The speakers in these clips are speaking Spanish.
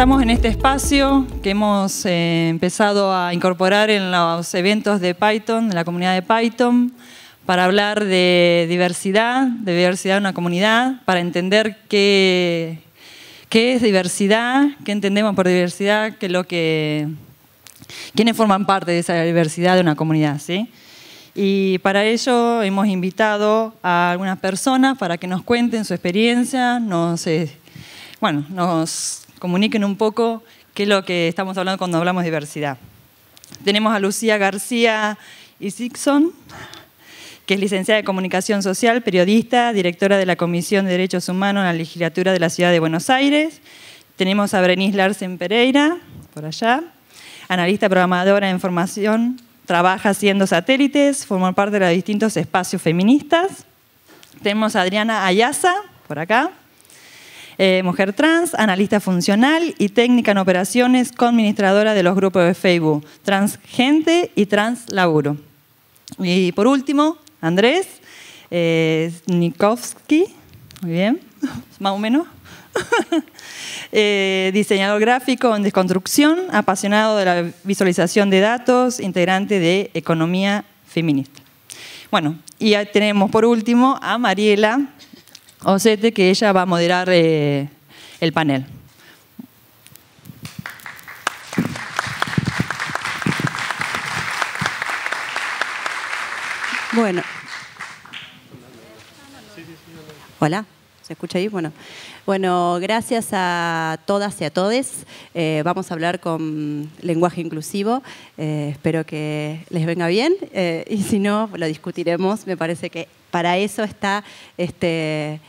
estamos en este espacio que hemos eh, empezado a incorporar en los eventos de Python, de la comunidad de Python, para hablar de diversidad, de diversidad en una comunidad, para entender qué, qué es diversidad, qué entendemos por diversidad, qué lo que, quiénes forman parte de esa diversidad de una comunidad. ¿sí? Y para ello hemos invitado a algunas personas para que nos cuenten su experiencia, nos, eh, bueno, nos comuniquen un poco qué es lo que estamos hablando cuando hablamos de diversidad. Tenemos a Lucía García Isikson, que es licenciada en Comunicación Social, periodista, directora de la Comisión de Derechos Humanos en la Legislatura de la Ciudad de Buenos Aires. Tenemos a Brenis Larsen Pereira, por allá, analista programadora de información, trabaja haciendo satélites, forma parte de los distintos espacios feministas. Tenemos a Adriana Ayaza, por acá, eh, mujer trans, analista funcional y técnica en operaciones, administradora de los grupos de Facebook, transgente y translaburo. Y por último, Andrés eh, muy bien, más o menos. Eh, diseñador gráfico en desconstrucción, apasionado de la visualización de datos, integrante de economía feminista. Bueno, y tenemos por último a Mariela Ocete, este que ella va a moderar eh, el panel. Bueno. Hola. ¿Se escucha ahí? Bueno, bueno gracias a todas y a todes. Eh, vamos a hablar con lenguaje inclusivo. Eh, espero que les venga bien eh, y si no, lo discutiremos. Me parece que para eso está este,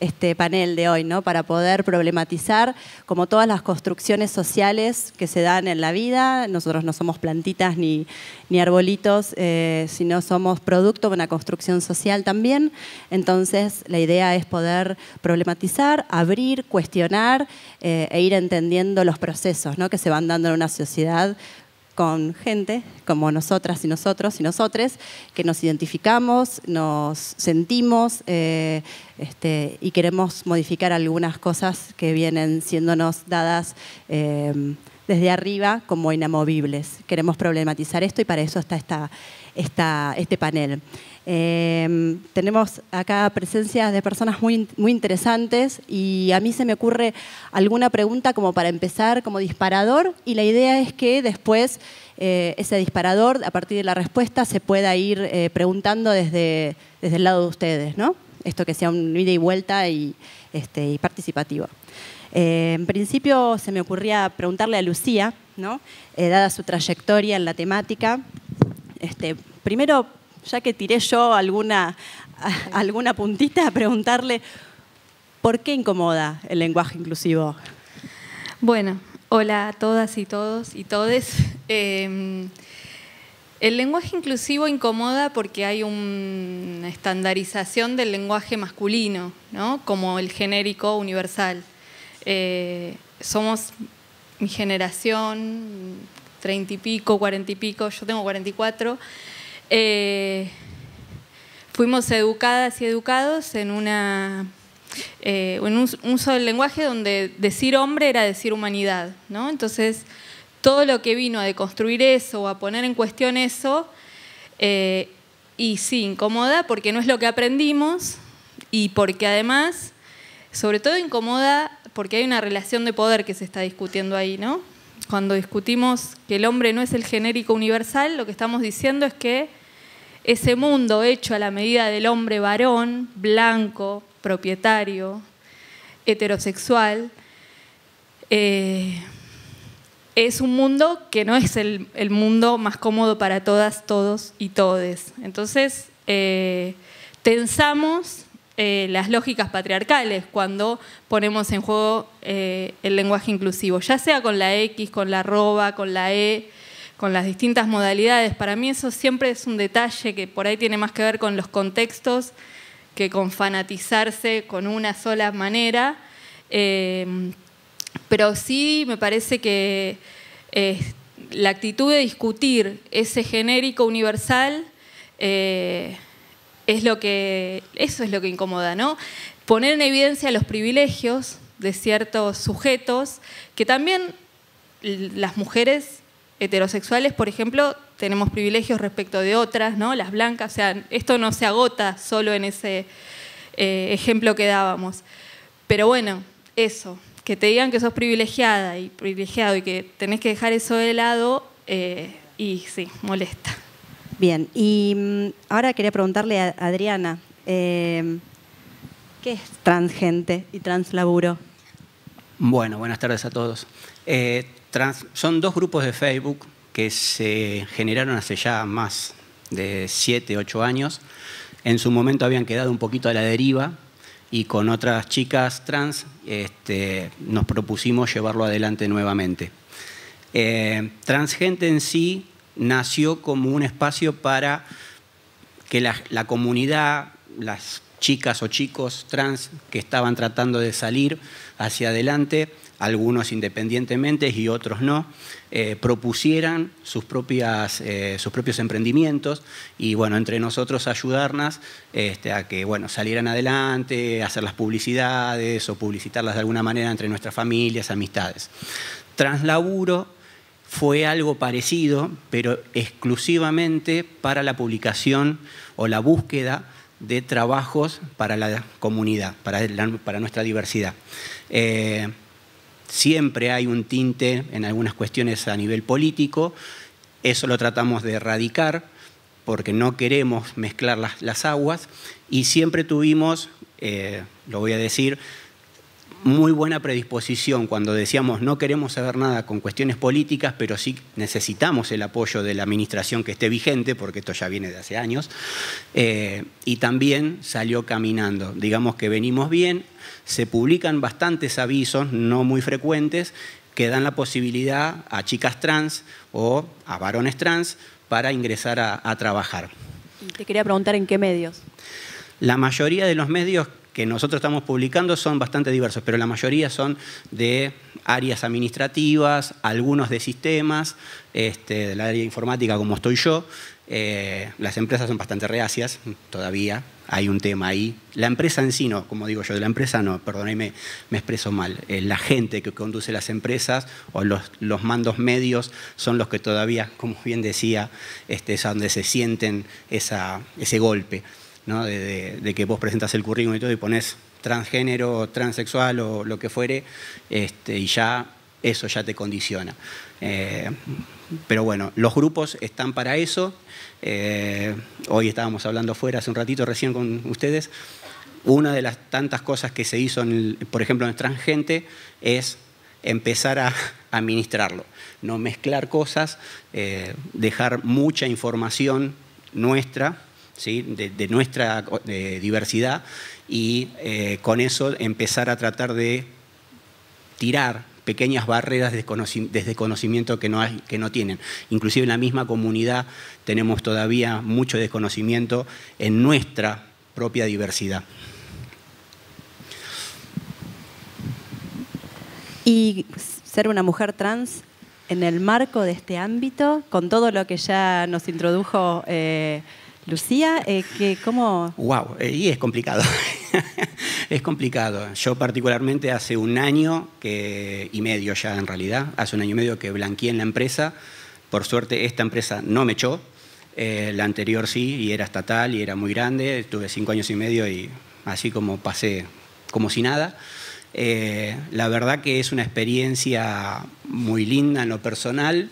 este panel de hoy, ¿no? para poder problematizar como todas las construcciones sociales que se dan en la vida. Nosotros no somos plantitas ni, ni arbolitos, eh, sino somos producto de una construcción social también. Entonces, la idea es poder problematizar, abrir, cuestionar eh, e ir entendiendo los procesos que se van dando en una sociedad con gente como nosotras y nosotros y nosotres, que nos identificamos, nos sentimos eh, este, y queremos modificar algunas cosas que vienen siéndonos dadas eh, desde arriba como inamovibles. Queremos problematizar esto y para eso está esta este panel. Em, tenemos acá presencias de personas muy, muy interesantes y a mí se me ocurre alguna pregunta como para empezar como disparador y la idea es que después eh, ese disparador, a partir de la respuesta, se pueda ir eh, preguntando desde, desde el lado de ustedes, ¿no? Esto que sea un ida y vuelta y, este, y participativo. Eh, en principio se me ocurría preguntarle a Lucía, ¿no? dada su trayectoria en la temática, este, primero, ya que tiré yo alguna, alguna puntita, a preguntarle, ¿por qué incomoda el lenguaje inclusivo? Bueno, hola a todas y todos y todes. Em, el lenguaje inclusivo incomoda porque hay una estandarización del lenguaje masculino, ¿no? como el genérico universal. Eh, somos mi generación, treinta y pico, cuarenta y pico, yo tengo cuarenta 44, cuatro, eh, fuimos educadas y educados en eh, un uso del lenguaje donde decir hombre era decir humanidad, ¿no? Entonces, todo lo que vino a deconstruir eso o a poner en cuestión eso, eh, y sí, incomoda porque no es lo que aprendimos y porque además, sobre todo incomoda porque hay una relación de poder que se está discutiendo ahí, ¿no? cuando discutimos que el hombre no es el genérico universal, lo que estamos diciendo es que ese mundo hecho a la medida del hombre varón, blanco, propietario, heterosexual, eh, es un mundo que no es el, mundo más cómodo para todas, todos y todes. Entonces, pensamos. Eh, tensamos eh, las lógicas patriarcales cuando ponemos en juego eh, el lenguaje inclusivo, ya sea con la X, con la arroba, con la E, con las distintas modalidades. Para mí eso siempre es un detalle que por ahí tiene más que ver con los contextos que con fanatizarse con una sola manera. Eh, pero sí me parece que la actitud de discutir ese genérico universal es lo que, eso es lo que incomoda, ¿no? Poner en evidencia los privilegios de ciertos sujetos que también las mujeres heterosexuales, por ejemplo, tenemos privilegios respecto de otras, ¿no? Las blancas, o sea, esto no se agota solo en ese eh, ejemplo que dábamos. Pero bueno, eso, que te digan que sos privilegiada y privilegiado y que tenés que dejar eso de lado, eh, y sí, molesta. Bien, y mm, ahora quería preguntarle a Adriana, eh, ¿qué es transgente y translaburo? Bueno, buenas tardes a todos. Eh, trans, son dos grupos de Facebook que se generaron hace ya más de 7, 8 años. En su momento habían quedado un poquito a la deriva y con otras chicas trans este, nos propusimos llevarlo adelante nuevamente. Eh, transgente en sí nació como un espacio para que la, comunidad, las chicas o chicos trans que estaban tratando de salir hacia adelante, algunos independientemente y otros no, eh, propusieran sus, propias, eh, sus propios emprendimientos y bueno, entre nosotros ayudarnos este, a que bueno, salieran adelante, hacer las publicidades o publicitarlas de alguna manera entre nuestras familias, amistades. Translaburo fue algo parecido, pero exclusivamente para la publicación o la búsqueda de trabajos para la comunidad, para, nuestra diversidad. Eh, siempre hay un tinte en algunas cuestiones a nivel político, eso lo tratamos de erradicar porque no queremos mezclar las, aguas y siempre tuvimos, eh, lo voy a decir, muy buena predisposición cuando decíamos no queremos saber nada con cuestiones políticas, pero sí necesitamos el apoyo de la administración que esté vigente, porque esto ya viene de hace años, eh, y también salió caminando. Digamos que venimos bien, se publican bastantes avisos, no muy frecuentes, que dan la posibilidad a chicas trans o a varones trans para ingresar a, a trabajar. Te quería preguntar en qué medios. La mayoría de los medios que nosotros estamos publicando son bastante diversos, pero la mayoría son de áreas administrativas, algunos de sistemas, este, del área informática como estoy yo. Eh, las empresas son bastante reacias, todavía hay un tema ahí. La empresa en sí no, como digo yo, de la empresa no, perdonéme me expreso mal. Eh, la gente que conduce las empresas o los, mandos medios son los que todavía, como bien decía, este, es donde se sienten ese golpe de, que vos presentas el currículum y todo y pones transgénero, transexual o lo que fuere, este, y ya eso ya te condiciona. Eh, pero bueno, los grupos están para eso. Eh, hoy estábamos hablando fuera hace un ratito recién con ustedes. Una de las tantas cosas que se hizo, por ejemplo, en el Transgente es empezar a administrarlo, no mezclar cosas, eh, dejar mucha información nuestra de, nuestra diversidad y eh, con eso empezar a tratar de tirar pequeñas barreras desde conocimiento que no, que no tienen. Inclusive en la misma comunidad tenemos todavía mucho desconocimiento en nuestra propia diversidad. Y ser una mujer trans en el marco de este ámbito, con todo lo que ya nos introdujo eh, Lucía, eh, ¿cómo...? ¡Wow! Eh, y es complicado. es complicado. Yo particularmente hace un año que, y medio ya en realidad, hace un año y medio que blanqueé en la empresa. Por suerte esta empresa no me echó. Eh, la anterior sí, y era estatal, y era muy grande. Tuve cinco años y medio y así como pasé como si nada. la verdad que es una experiencia muy linda en lo personal,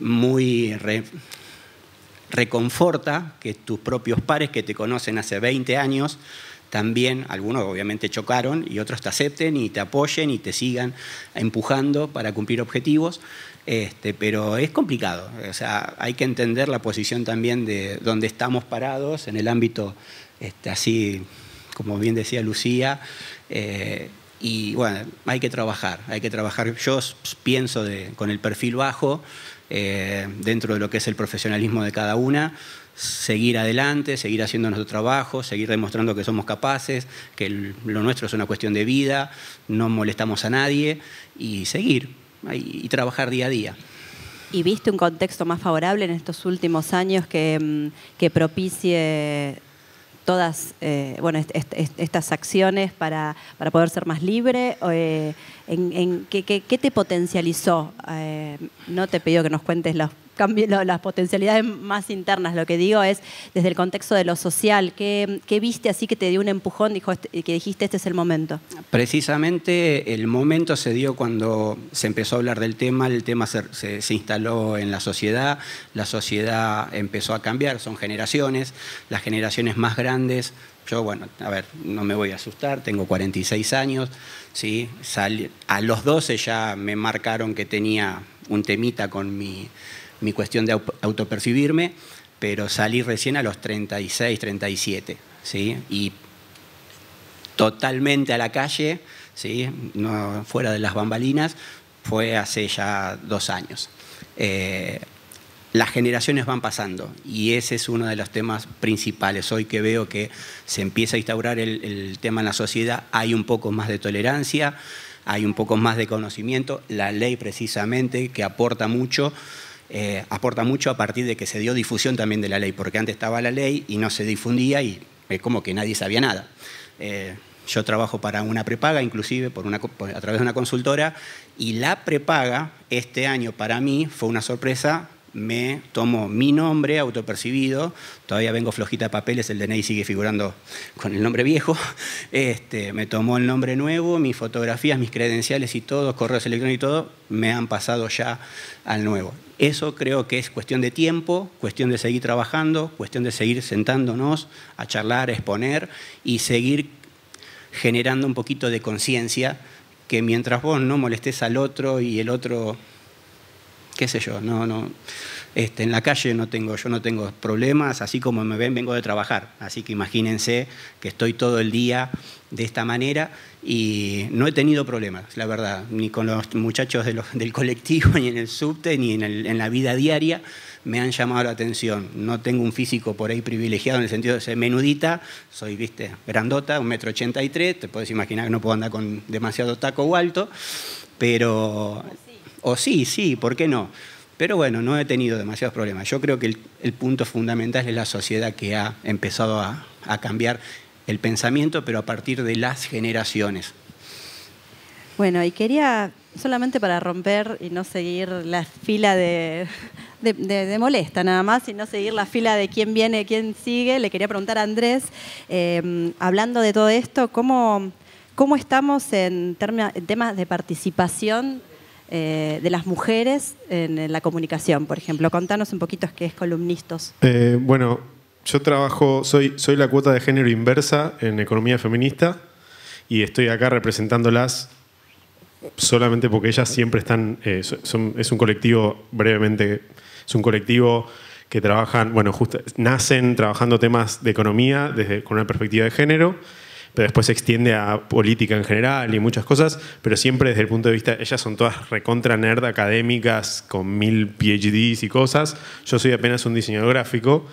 muy reconforta que tus propios pares que te conocen hace 20 años también, algunos obviamente chocaron y otros te acepten y te apoyen y te sigan empujando para cumplir objetivos, este, pero es complicado, o sea, hay que entender la posición también de donde estamos parados en el ámbito este, así, como bien decía Lucía, eh, y bueno, hay que trabajar, hay que trabajar, yo pienso de, con el perfil bajo, eh, dentro de lo que es el profesionalismo de cada una, seguir adelante, seguir haciendo nuestro trabajo, seguir demostrando que somos capaces, que lo nuestro es una cuestión de vida, no molestamos a nadie y seguir y, trabajar día a día. ¿Y viste un contexto más favorable en estos últimos años que mm, propicie todas eh, bueno, estas acciones para, poder ser más libre? Eh, en, en, ¿qué, qué, te potencializó? Eh, no te pido que nos cuentes los las potencialidades más internas. Lo que digo es, desde el contexto de lo social, ¿qué, viste así que te dio un empujón dijo, este, que dijiste este es el momento? Precisamente el momento se dio cuando se empezó a hablar del tema, el tema se, instaló en la sociedad, la sociedad empezó a cambiar, son generaciones, las generaciones más grandes yo, bueno, a ver, no me voy a asustar, tengo 46 años, ¿sí? a los 12 ya me marcaron que tenía un temita con mi, mi cuestión de autopercibirme, pero salí recién a los 36, 37, ¿sí? Y totalmente a la calle, ¿sí? No, fuera de las bambalinas, fue hace ya dos años. Eh, las generaciones van pasando y ese es uno de los temas principales. Hoy que veo que se empieza a instaurar el, el, tema en la sociedad, hay un poco más de tolerancia, hay un poco más de conocimiento, la ley precisamente que aporta mucho eh, aporta mucho a partir de que se dio difusión también de la ley, porque antes estaba la ley y no se difundía y es eh, como que nadie sabía nada. Eh, yo trabajo para una prepaga, inclusive a través de una consultora, y la prepaga este año para mí fue una sorpresa. Me tomó mi nombre autopercibido, todavía vengo flojita de papeles, el DNI sigue figurando con el nombre viejo. Este, me tomó el nombre nuevo, mis fotografías, mis credenciales y todo, correos electrónicos y todo, me han pasado ya al nuevo. Eso creo que es cuestión de tiempo, cuestión de seguir trabajando, cuestión de seguir sentándonos a charlar, a exponer y seguir generando un poquito de conciencia que mientras vos no molestes al otro y el otro, qué sé yo, no, no este, en la calle no tengo, yo no tengo problemas, así como me ven, vengo de trabajar. Así que imagínense que estoy todo el día de esta manera y no he tenido problemas, la verdad, ni con los muchachos de del colectivo, ni en el subte, ni en, la vida diaria me han llamado la atención. No tengo un físico por ahí privilegiado en el sentido de ser menudita, soy, viste, grandota, un metro ochenta y tres, te puedes imaginar que no puedo andar con demasiado taco o alto, pero... O sí, sí, ¿por qué no? Pero bueno, no he tenido demasiados problemas. Yo creo que el, punto fundamental es la sociedad que ha empezado a, cambiar el pensamiento, pero a partir de las generaciones. Bueno, y quería, solamente para romper y no seguir la fila de, molesta nada más y no seguir la fila de quién viene, quién sigue, le quería preguntar a Andrés, eh, hablando de todo esto, ¿cómo, cómo estamos en temas de participación eh, de las mujeres en, la comunicación, por ejemplo. Contanos un poquito qué es columnistas. Eh, bueno, yo trabajo, soy, la cuota de género inversa en economía feminista y estoy acá representándolas solamente porque ellas siempre están, eh, es un colectivo, brevemente, es un colectivo que trabajan, bueno, nacen trabajando temas de economía desde, con una perspectiva de género pero después se extiende a política en general y muchas cosas, pero siempre desde el punto de vista, ellas son todas recontra nerd académicas con mil PhDs y cosas, yo soy apenas un diseñador gráfico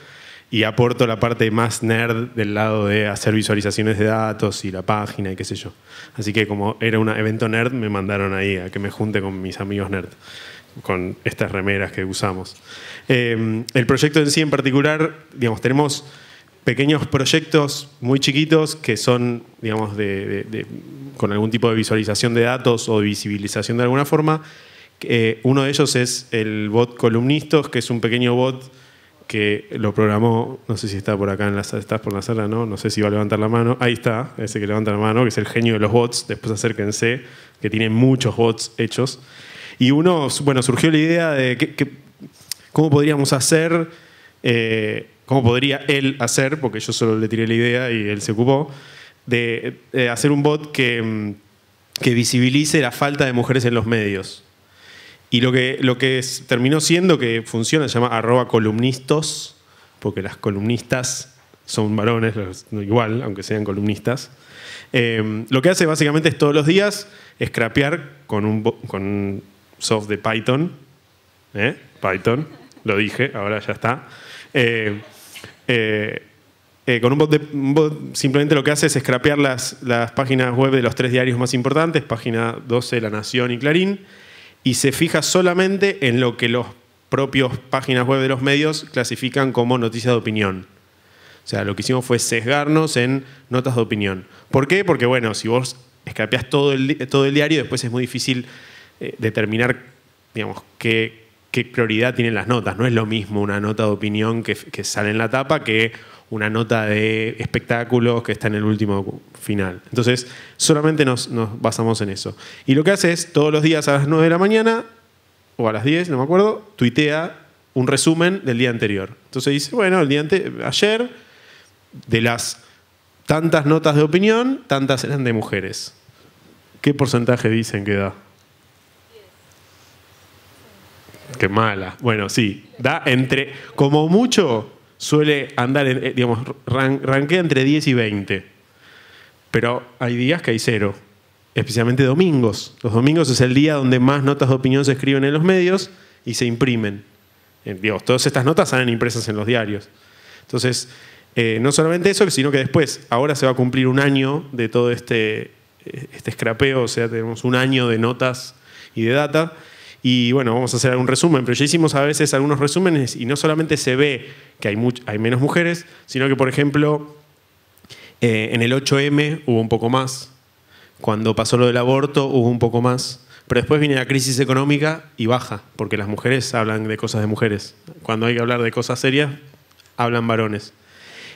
y aporto la parte más nerd del lado de hacer visualizaciones de datos y la página y qué sé yo. Así que como era un evento nerd, me mandaron ahí a que me junte con mis amigos nerd, con estas remeras que usamos. Eh, el proyecto en sí en particular, digamos, tenemos pequeños proyectos muy chiquitos que son, digamos, de, con algún tipo de visualización de datos o de visibilización de alguna forma. Eh, uno de ellos es el bot Columnistos, que es un pequeño bot que lo programó, no sé si está por acá, en la, estás por la sala, ¿no? No sé si va a levantar la mano. Ahí está, ese que levanta la mano, que es el genio de los bots, después acérquense, que tiene muchos bots hechos. Y uno, bueno, surgió la idea de que, cómo podríamos hacer eh, cómo podría él hacer, porque yo solo le tiré la idea y él se ocupó, de, eh, eh, hacer un bot mm, que, visibilice la falta de mujeres en los medios. Y lo que, lo que terminó siendo que funciona, se llama arroba columnistos, porque las columnistas son varones, igual, aunque sean columnistas. Em, lo que hace básicamente es todos los días scrapear con un, con soft de Python. ¿eh? Python, lo dije, ahora ya está. Eh, eh, con un bot, simplemente lo que hace es scrapear las, las, páginas web de los tres diarios más importantes, página 12, La Nación y Clarín, y se fija solamente en lo que los propios páginas web de los medios clasifican como noticias de opinión. O sea, lo que hicimos fue sesgarnos en notas de opinión. ¿Por qué? Porque, bueno, si vos scrapeás todo el, todo el diario, después es muy difícil eh, determinar, digamos, qué, qué prioridad tienen las notas. No es lo mismo una nota de opinión que, sale en la tapa que una nota de espectáculos que está en el último final. Entonces, solamente nos, basamos en eso. Y lo que hace es, todos los días a las 9 de la mañana, o a las 10, no me acuerdo, tuitea un resumen del día anterior. Entonces dice, bueno, el día ante ayer, de las tantas notas de opinión, tantas eran de mujeres. ¿Qué porcentaje dicen que da? Qué mala. Bueno, sí. Da entre, como mucho, suele andar, eh, digamos, ranquea entre 10 y 20. Pero hay días que hay cero, especialmente domingos. Los domingos es el día donde más notas de opinión se escriben en los medios y se imprimen. Eh, Dios, todas estas notas salen impresas en los diarios. Entonces, eh, no solamente eso, sino que después, ahora se va a cumplir un año de todo este, este escrapeo, o sea, tenemos un año de notas y de data. Y bueno, vamos a hacer algún resumen, pero ya hicimos a veces algunos resúmenes y no solamente se ve que hay, hay menos mujeres, sino que, por ejemplo, eh, en el 8M hubo un poco más, cuando pasó lo del aborto hubo un poco más, pero después viene la crisis económica y baja, porque las mujeres hablan de cosas de mujeres. Cuando hay que hablar de cosas serias, hablan varones.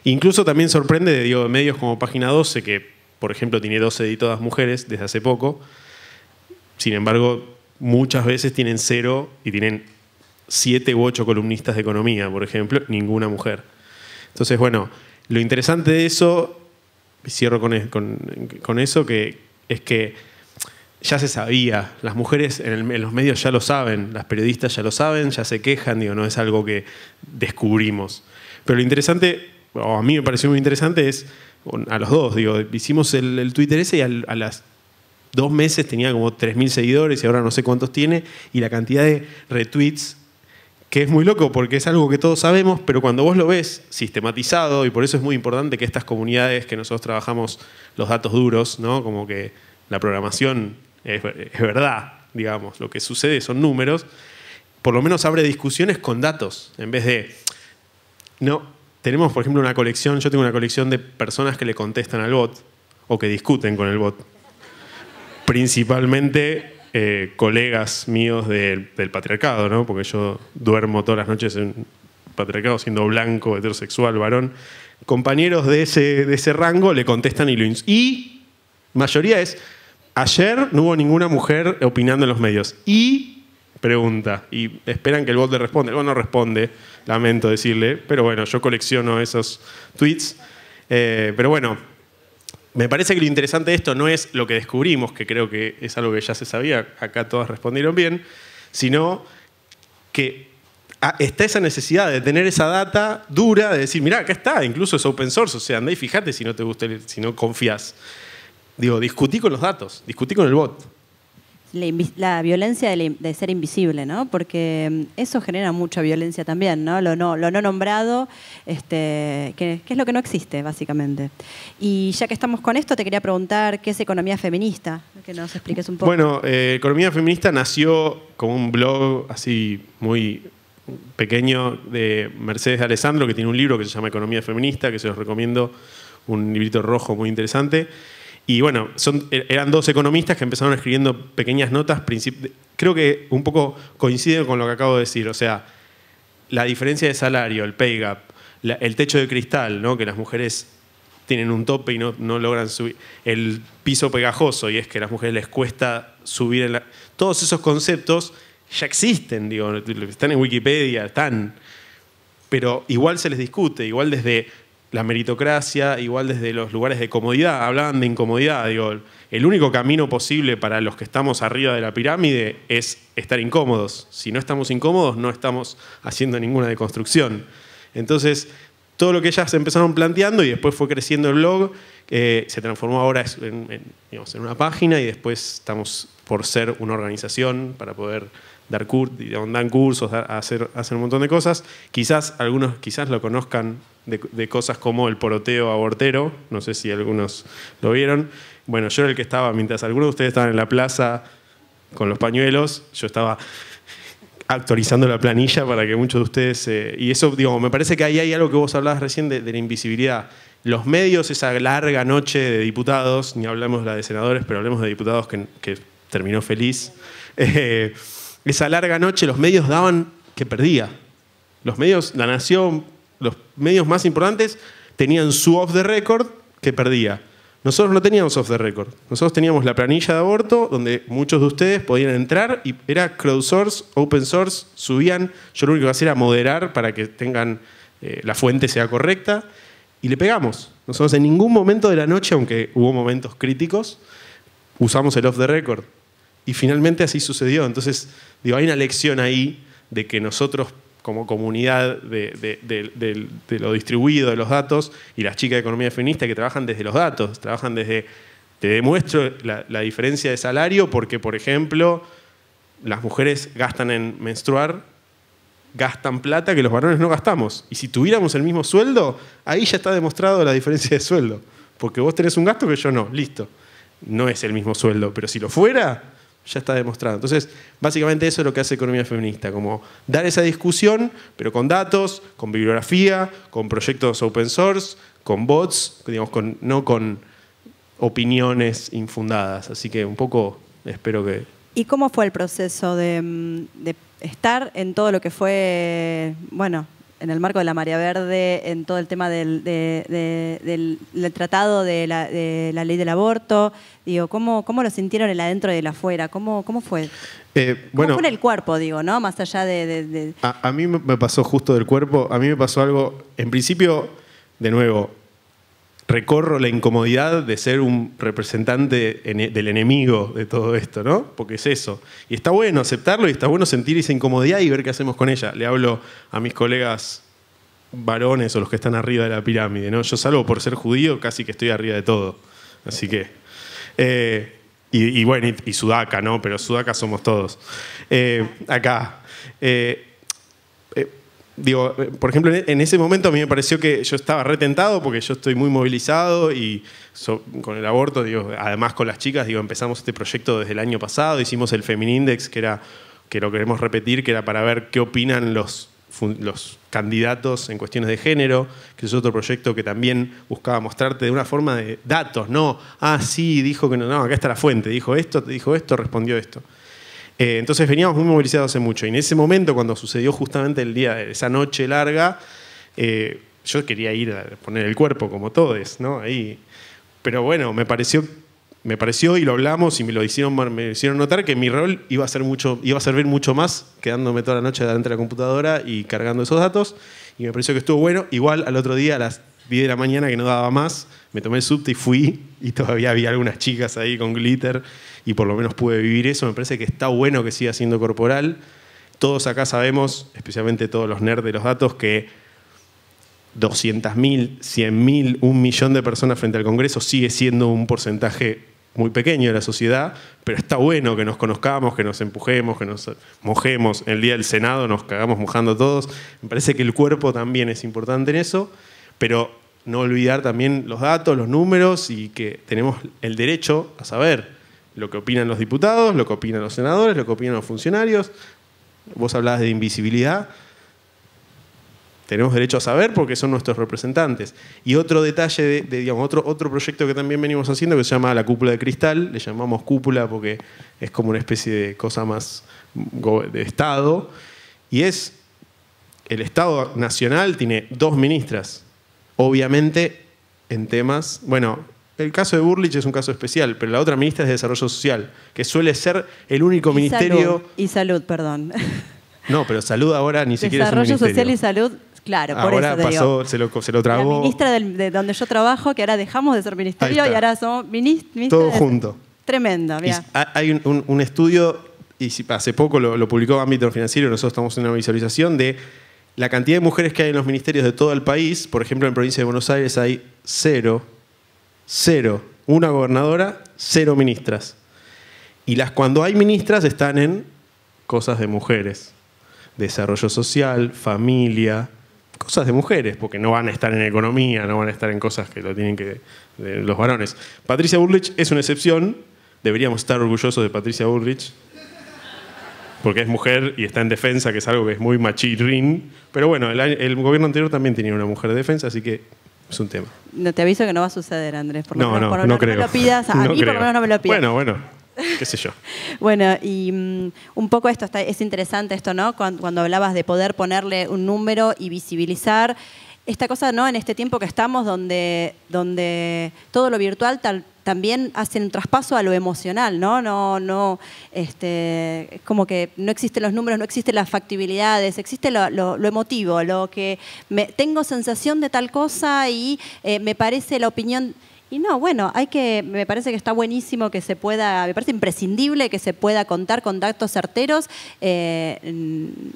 Incluso también sorprende de, medios como Página 12, que por ejemplo tiene 12 editadas mujeres desde hace poco. Sin embargo, muchas veces tienen cero y tienen siete u ocho columnistas de economía, por ejemplo, ninguna mujer. Entonces, bueno, lo interesante de eso, y cierro con, eso, que es que ya se sabía, las mujeres en, los medios ya lo saben, las periodistas ya lo saben, ya se quejan, digo, no es algo que descubrimos. Pero lo interesante, o a mí me pareció muy interesante, es, a los dos, digo, hicimos el, Twitter ese y a las dos meses tenía como 3.000 seguidores y ahora no sé cuántos tiene, y la cantidad de retweets, que es muy loco porque es algo que todos sabemos, pero cuando vos lo ves sistematizado, y por eso es muy importante que estas comunidades que nosotros trabajamos los datos duros, ¿no? como que la programación es, es verdad, digamos, lo que sucede son números, por lo menos abre discusiones con datos, en vez de, no, tenemos por ejemplo una colección, yo tengo una colección de personas que le contestan al bot o que discuten con el bot, principalmente eh, colegas míos del, patriarcado, ¿no? porque yo duermo todas las noches en patriarcado siendo blanco, heterosexual, varón. Compañeros de ese, de ese rango le contestan y lo Y mayoría es, ayer no hubo ninguna mujer opinando en los medios. Y pregunta, y esperan que el bot le responda. El bot no responde, lamento decirle, pero bueno, yo colecciono esos tweets. Eh, pero bueno, me parece que lo interesante de esto no es lo que descubrimos, que creo que es algo que ya se sabía, acá todas respondieron bien, sino que ah, está esa necesidad de tener esa data dura, de decir, mira, acá está, incluso es open source, o sea, andá y fíjate si no te gusta, si no confías. Digo, discutí con los datos, discutí con el bot la, violencia de, ser invisible, ¿no? Porque mm, eso genera mucha violencia también, ¿no? Lo no, nombrado, este, que, es lo que no existe, básicamente. Y ya que estamos con esto, te quería preguntar qué es economía feminista, que nos expliques un poco. Bueno, eh, economía feminista nació como un blog así muy pequeño de Mercedes Alessandro, que tiene un libro que se llama Economía Feminista, que se los recomiendo, un librito rojo muy interesante. Y bueno, son, e, eran dos economistas que empezaron escribiendo pequeñas notas. Creo que un poco coincide con lo que acabo de decir. O sea, la diferencia de salario, el pay gap, el techo de cristal, ¿no? que las mujeres tienen un tope y no, no, logran subir. El piso pegajoso, y es que a las mujeres les cuesta subir. En la... Todos esos conceptos ya existen, digo, están en Wikipedia, están. Pero igual se les discute, igual desde la meritocracia, igual desde los lugares de comodidad, hablaban de incomodidad, digo, el único camino posible para los que estamos arriba de la pirámide es estar incómodos. Si no estamos incómodos, no estamos haciendo ninguna deconstrucción. Entonces, todo lo que ellas empezaron planteando y después fue creciendo el blog, que eh, se transformó ahora en una página y después estamos por ser una organización para poder dar, dan cursos, hacen hacer, un montón de cosas. Quizás algunos quizás lo conozcan de, cosas como el poroteo abortero, no sé si algunos lo vieron. Bueno, yo era el que estaba, mientras algunos de ustedes estaban en la plaza con los pañuelos, yo estaba actualizando la planilla para que muchos de ustedes... Eh, y eso, digo, me parece que ahí hay algo que vos hablabas recién de, la invisibilidad los medios, esa larga noche de diputados, ni hablamos la de senadores, pero hablemos de diputados que, terminó feliz. Eh, esa larga noche los medios daban que perdía. Los medios, la nación, los medios más importantes tenían su off the record que perdía. Nosotros no teníamos off the record. Nosotros teníamos la planilla de aborto donde muchos de ustedes podían entrar y era crowdsource, open source, subían. Yo lo único que hacía era moderar para que tengan eh, la fuente sea correcta y le pegamos. Nosotros en ningún momento de la noche, aunque hubo momentos críticos, usamos el off the record. Y finalmente así sucedió. Entonces, digo, hay una lección ahí de que nosotros como comunidad de, lo distribuido, de los datos, y las chicas de economía feminista que trabajan desde los datos, trabajan desde, te demuestro la, la diferencia de salario porque, por ejemplo, las mujeres gastan en menstruar, gastan plata que los varones no gastamos. Y si tuviéramos el mismo sueldo, ahí ya está demostrado la diferencia de sueldo, porque vos tenés un gasto que yo no, listo. No es el mismo sueldo, pero si lo fuera, ya está demostrado. Entonces, básicamente eso es lo que hace economía feminista, como dar esa discusión, pero con datos, con bibliografía, con proyectos open source, con bots, digamos, con, no con opiniones infundadas. Así que un poco espero que... ¿Y cómo fue el proceso de, mm, de estar en todo lo que fue, bueno, en el marco de la Marea Verde, en todo el tema del, del, tratado de la, ley del aborto. Digo, ¿cómo, cómo lo sintieron el adentro y el afuera? ¿Cómo, cómo fue? Eh, bueno, fue el cuerpo, digo, no? Más allá de... A, a, mí me pasó justo del cuerpo, a mí me pasó algo, en principio, de nuevo, recorro la incomodidad de ser un representante del enemigo de todo esto, ¿no? Porque es eso. Y está bueno aceptarlo y está bueno sentir esa incomodidad y ver qué hacemos con ella. Le hablo a mis colegas varones o los que están arriba de la pirámide, ¿no? Yo salvo por ser judío, casi que estoy arriba de todo. Así que... Eh, y, bueno, y, Sudaca, ¿no? Pero Sudaca somos todos. Eh, acá. Eh, digo, por ejemplo, en ese momento a mí me pareció que yo estaba retentado porque yo estoy muy movilizado y con el aborto, digo, además con las chicas, digo, empezamos este proyecto desde el año pasado, hicimos el Feminindex, que era que lo queremos repetir, que era para ver qué opinan los, los candidatos en cuestiones de género, que es otro proyecto que también buscaba mostrarte de una forma de datos, no, ah, sí, dijo que no, no, acá está la fuente, dijo esto, dijo esto, respondió esto. Eh, entonces veníamos muy movilizados hace mucho. Y en ese momento, cuando sucedió justamente el día de esa noche larga, eh, yo quería ir a poner el cuerpo, como todos, ¿no? Ahí. Pero bueno, me pareció, me pareció y lo hablamos y me lo hicieron, me hicieron notar que mi rol iba a, ser mucho, iba a servir mucho más quedándome toda la noche delante de la computadora y cargando esos datos. Y me pareció que estuvo bueno. Igual al otro día, a las 10 de la mañana, que no daba más, me tomé el subte y fui. Y todavía había algunas chicas ahí con glitter y por lo menos pude vivir eso. Me parece que está bueno que siga siendo corporal. Todos acá sabemos, especialmente todos los nerds de los datos, que 200.000, 100.000, un millón de personas frente al Congreso sigue siendo un porcentaje muy pequeño de la sociedad, pero está bueno que nos conozcamos, que nos empujemos, que nos mojemos. El día del Senado nos cagamos mojando todos. Me parece que el cuerpo también es importante en eso, pero no olvidar también los datos, los números y que tenemos el derecho a saber lo que opinan los diputados, lo que opinan los senadores, lo que opinan los funcionarios. Vos hablabas de invisibilidad. Tenemos derecho a saber porque son nuestros representantes. Y otro detalle, de, digamos, otro, otro proyecto que también venimos haciendo que se llama la cúpula de cristal, le llamamos cúpula porque es como una especie de cosa más de Estado, y es el Estado Nacional tiene dos ministras, obviamente en temas, bueno, el caso de Burlich es un caso especial, pero la otra ministra es de Desarrollo Social, que suele ser el único ministerio. y salud, perdón. No, pero salud ahora ni siquiera es Desarrollo Social y salud Claro, por ahora eso pasó, se, lo, se lo trabó. La ministra del, de donde yo trabajo, que ahora dejamos de ser ministerio y ahora somos ministros. Todo junto. Tremendo, Hay un, estudio, y hace poco lo, lo publicó Ámbito Financiero, nosotros estamos en una visualización de la cantidad de mujeres que hay en los ministerios de todo el país. Por ejemplo, en la provincia de Buenos Aires hay cero cero. Una gobernadora, cero ministras. Y las cuando hay ministras están en cosas de mujeres. Desarrollo social, familia, cosas de mujeres, porque no van a estar en economía, no van a estar en cosas que lo tienen que los varones. Patricia Bullrich es una excepción, deberíamos estar orgullosos de Patricia Bullrich, porque es mujer y está en defensa, que es algo que es muy machirrín, pero bueno, el gobierno anterior también tenía una mujer de defensa, así que es un tema. No te aviso que no va a suceder, Andrés. Por lo no, menos, no, no, creo. lo pidas, a mí por lo menos no me lo pidas. Bueno, bueno, qué sé yo. bueno, y mm, un poco esto, es interesante esto, ¿no? Cuando, hablabas de poder ponerle un número y visibilizar esta cosa, ¿no? En este tiempo que estamos, donde, donde todo lo virtual tal, también hacen un traspaso a lo emocional, ¿no? No, no, este, como que no existen los números, no existen las factibilidades, existe lo, emotivo, lo que me, tengo sensación de tal cosa y eh, me parece la opinión y no, bueno, hay que, me parece que está buenísimo que se pueda, me parece imprescindible que se pueda contar con datos certeros. Eh,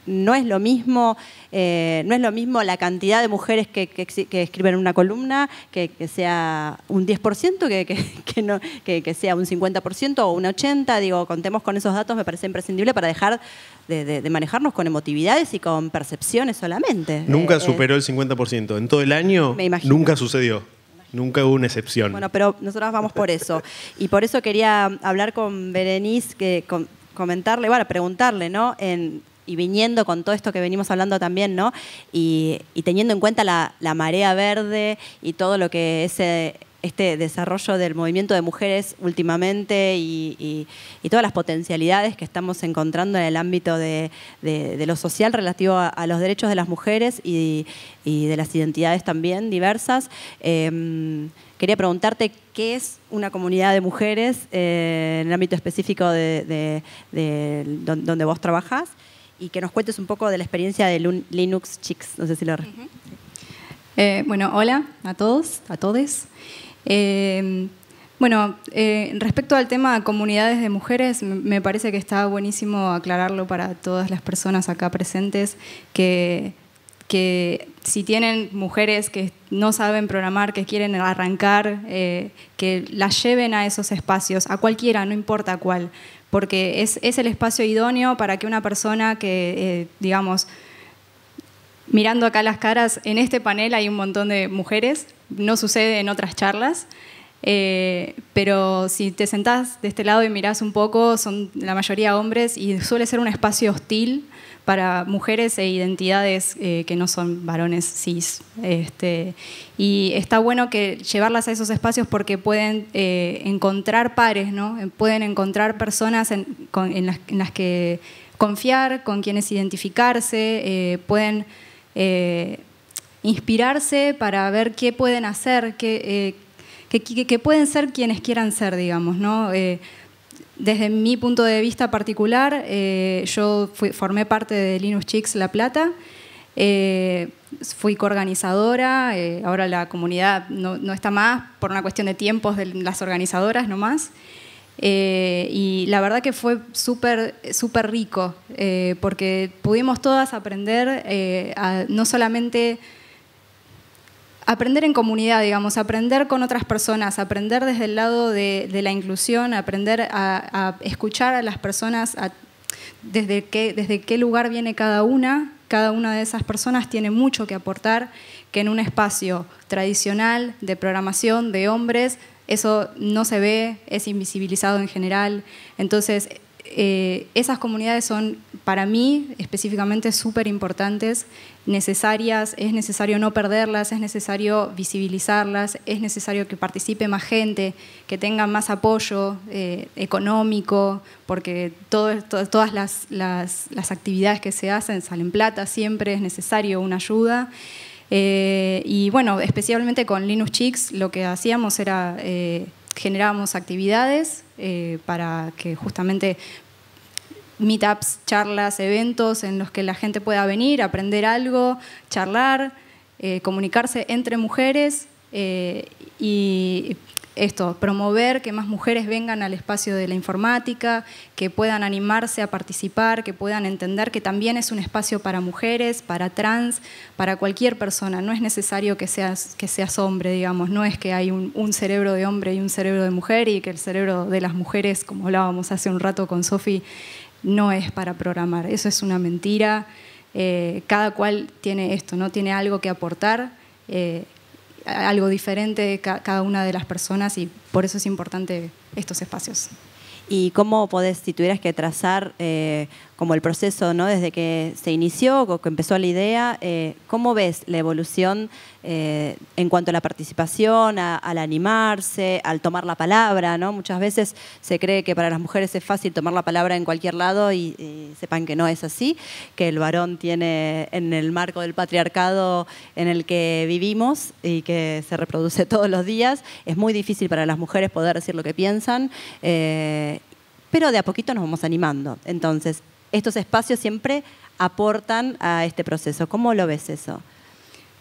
no es lo mismo, eh, no es lo mismo la cantidad de mujeres que, que, que escriben una columna, que, sea un 10%, que, no, que, sea un 50% o un 80%. Digo, contemos con esos datos, me parece imprescindible para dejar de, manejarnos con emotividades y con percepciones solamente. Nunca eh, superó el 50%. En todo el año nunca sucedió. Nunca hubo una excepción. Bueno, pero nosotros vamos por eso. Y por eso quería hablar con Berenice, que comentarle, bueno, preguntarle, ¿no? En, y viniendo con todo esto que venimos hablando también, ¿no? Y, teniendo en cuenta la, marea verde y todo lo que ese este desarrollo del movimiento de mujeres últimamente y, todas las potencialidades que estamos encontrando en el ámbito de, lo social relativo a, los derechos de las mujeres y, de las identidades también diversas. Em, quería preguntarte qué es una comunidad de mujeres eh, en el ámbito específico de, donde vos trabajás y que nos cuentes un poco de la experiencia de Linux Chicks. No sé si lo... Eh, bueno, hola a todos, a todes. Em, bueno, eh, respecto al tema comunidades de mujeres, me parece que está buenísimo aclararlo para todas las personas acá presentes que, que si tienen mujeres que no saben programar, que quieren arrancar, eh, que las lleven a esos espacios, a cualquiera, no importa cuál, porque es, es el espacio idóneo para que una persona que, eh, digamos, mirando acá las caras, en este panel hay un montón de mujeres, no sucede en otras charlas, eh, pero si te sentás de este lado y mirás un poco, son la mayoría hombres y suele ser un espacio hostil para mujeres e identidades eh, que no son varones cis. Este, y está bueno que llevarlas a esos espacios porque pueden eh, encontrar pares, ¿no? pueden encontrar personas en las, que confiar, con quienes identificarse, pueden eh, inspirarse para ver qué pueden hacer, qué, eh, pueden ser quienes quieran ser, digamos, eh, desde mi punto de vista particular, yo formé parte de Linux Chicks La Plata, fui coorganizadora, ahora la comunidad no, está más por una cuestión de tiempos de las organizadoras nomás, más eh, y la verdad que fue súper, rico, eh, porque pudimos todas aprender eh, no solamente aprender en comunidad, digamos, aprender con otras personas, aprender desde el lado de, la inclusión, aprender a, escuchar a las personas, desde, qué, desde qué lugar viene cada una. Cada una de esas personas tiene mucho que aportar que en un espacio tradicional de programación de hombres eso no se ve, es invisibilizado en general. Entonces, eh, esas comunidades son para mí específicamente súper importantes, necesarias, es necesario no perderlas, es necesario visibilizarlas, es necesario que participe más gente, que tenga más apoyo eh, económico, porque todo, todas las, las actividades que se hacen salen plata siempre, es necesario una ayuda. Eh, y bueno, especialmente con Linux Chicks lo que hacíamos era eh, generábamos actividades eh, para que justamente meetups, charlas, eventos en los que la gente pueda venir, aprender algo, charlar, eh, comunicarse entre mujeres y esto, promover que más mujeres vengan al espacio de la informática, que puedan animarse a participar, que puedan entender que también es un espacio para mujeres, para trans, para cualquier persona. No es necesario que seas, que seas hombre, digamos, no es que hay un, cerebro de hombre y un cerebro de mujer y que el cerebro de las mujeres, como hablábamos hace un rato con Sofi, no es para programar. Eso es una mentira. Eh, cada cual tiene esto, ¿no? Tiene algo que aportar. Eh, algo diferente cada una de las personas y por eso es importante estos espacios. ¿Y cómo podés, si tuvieras que trazar eh, como el proceso, ¿no? Desde que se inició o que empezó la idea, eh, ¿cómo ves la evolución eh, en cuanto a la participación, al animarse, al tomar la palabra, ¿no? Muchas veces se cree que para las mujeres es fácil tomar la palabra en cualquier lado y, sepan que no es así, que el varón tiene en el marco del patriarcado en el que vivimos y que se reproduce todos los días, es muy difícil para las mujeres poder decir lo que piensan. Eh, pero de a poquito nos vamos animando. Entonces, estos espacios siempre aportan a este proceso. ¿Cómo lo ves eso?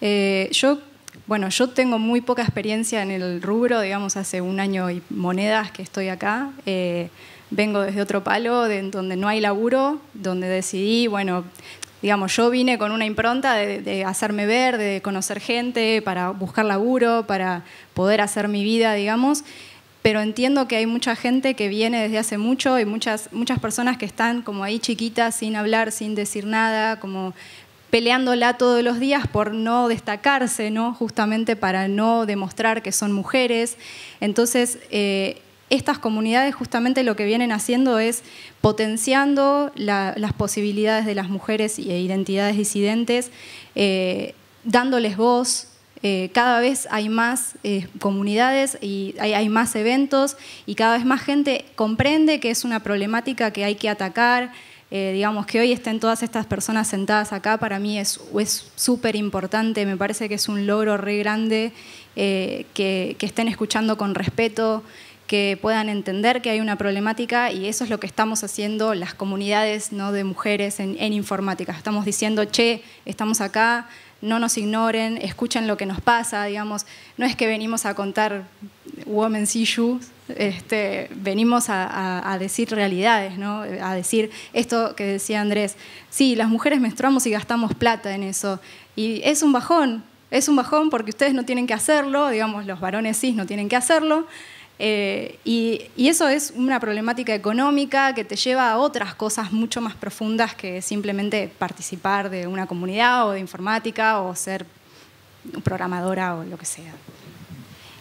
Eh, yo, bueno, yo tengo muy poca experiencia en el rubro, digamos, hace un año y monedas que estoy acá. Eh, vengo desde otro palo, de, donde no hay laburo, donde decidí, bueno, digamos, yo vine con una impronta de, hacerme ver, de conocer gente, para buscar laburo, para poder hacer mi vida, digamos pero entiendo que hay mucha gente que viene desde hace mucho y muchas, muchas personas que están como ahí chiquitas, sin hablar, sin decir nada, como peleándola todos los días por no destacarse, ¿no? justamente para no demostrar que son mujeres. Entonces, eh, estas comunidades justamente lo que vienen haciendo es potenciando las posibilidades de las mujeres e identidades disidentes, eh, dándoles voz, eh, cada vez hay más eh, comunidades y hay, más eventos y cada vez más gente comprende que es una problemática que hay que atacar. Eh, digamos que hoy estén todas estas personas sentadas acá para mí es súper importante, me parece que es un logro re grande que, estén escuchando con respeto, que puedan entender que hay una problemática y eso es lo que estamos haciendo las comunidades ¿no? de mujeres en, en informática. Estamos diciendo, che, estamos acá, no nos ignoren, escuchen lo que nos pasa, digamos, no es que venimos a contar women's issues, este, venimos a, decir realidades, ¿no? a decir esto que decía Andrés, sí, las mujeres menstruamos y gastamos plata en eso, y es un bajón, es un bajón porque ustedes no tienen que hacerlo, digamos, los varones cis no tienen que hacerlo, eh, y, eso es una problemática económica que te lleva a otras cosas mucho más profundas que simplemente participar de una comunidad o de informática o ser programadora o lo que sea.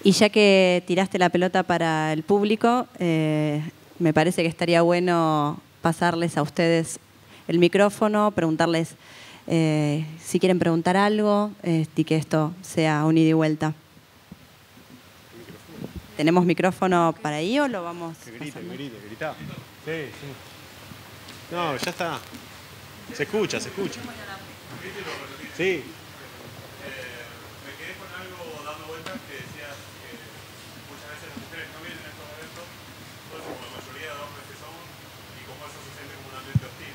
Y ya que tiraste la pelota para el público, eh, me parece que estaría bueno pasarles a ustedes el micrófono, preguntarles eh, si quieren preguntar algo y que esto sea un ida y vuelta. ¿Tenemos micrófono para ahí o lo vamos a.? Grita, se grita. Sí, sí. No, ya está. Se escucha, se escucha. Sí. Me quedé con algo dando vueltas que decías que muchas veces los mujeres no vienen en estos momentos, entonces, como la mayoría de hombres que son, y como eso se siente como comunalmente hostil.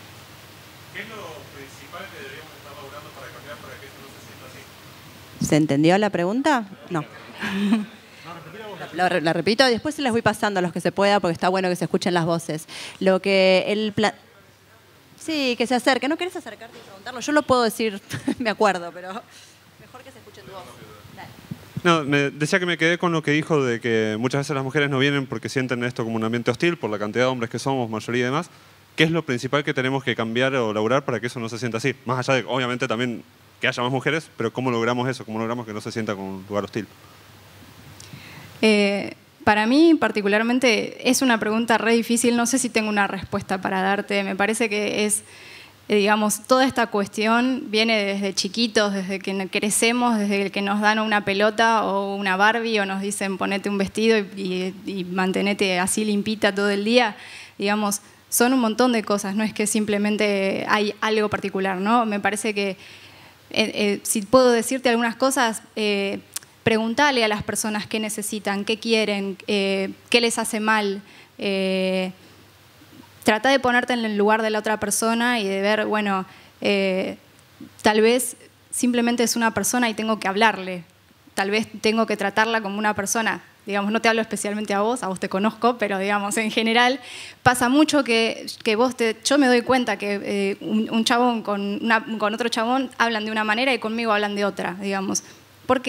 ¿Qué es lo principal que deberíamos estar procurando para cambiar para que esto no se sienta así? ¿Se entendió la pregunta? No. La, repito, después se las voy pasando a los que se pueda porque está bueno que se escuchen las voces. Lo que el plan... Sí, que se acerque. ¿No querés acercarte y preguntarlo? Yo lo puedo decir, me acuerdo, pero mejor que se escuche tu voz. No, decía que me quedé con lo que dijo de que muchas veces las mujeres no vienen porque sienten esto como un ambiente hostil por la cantidad de hombres que somos, mayoría y demás. ¿Qué es lo principal que tenemos que cambiar o laburar para que eso no se sienta así? Más allá de, obviamente, también que haya más mujeres, pero ¿cómo logramos eso? ¿Cómo logramos que no se sienta como un lugar hostil? Eh, para mí particularmente es una pregunta re difícil, no sé si tengo una respuesta para darte, me parece que es, eh, digamos, toda esta cuestión viene desde chiquitos, desde que crecemos, desde que nos dan una pelota o una Barbie o nos dicen ponete un vestido y, y, mantenete así limpita todo el día, digamos, son un montón de cosas, no es que simplemente hay algo particular, ¿no? Me parece que... Eh, si puedo decirte algunas cosas, eh, pregúntale a las personas qué necesitan, qué quieren, eh, qué les hace mal. Eh, trata de ponerte en el lugar de la otra persona y de ver, bueno, eh, tal vez simplemente es una persona y tengo que hablarle. Tal vez tengo que tratarla como una persona. Digamos, no te hablo especialmente a vos, a vos te conozco, pero digamos, en general pasa mucho que, vos te... Yo me doy cuenta que eh, un, chabón con, con otro chabón hablan de una manera y conmigo hablan de otra, digamos. ¿Por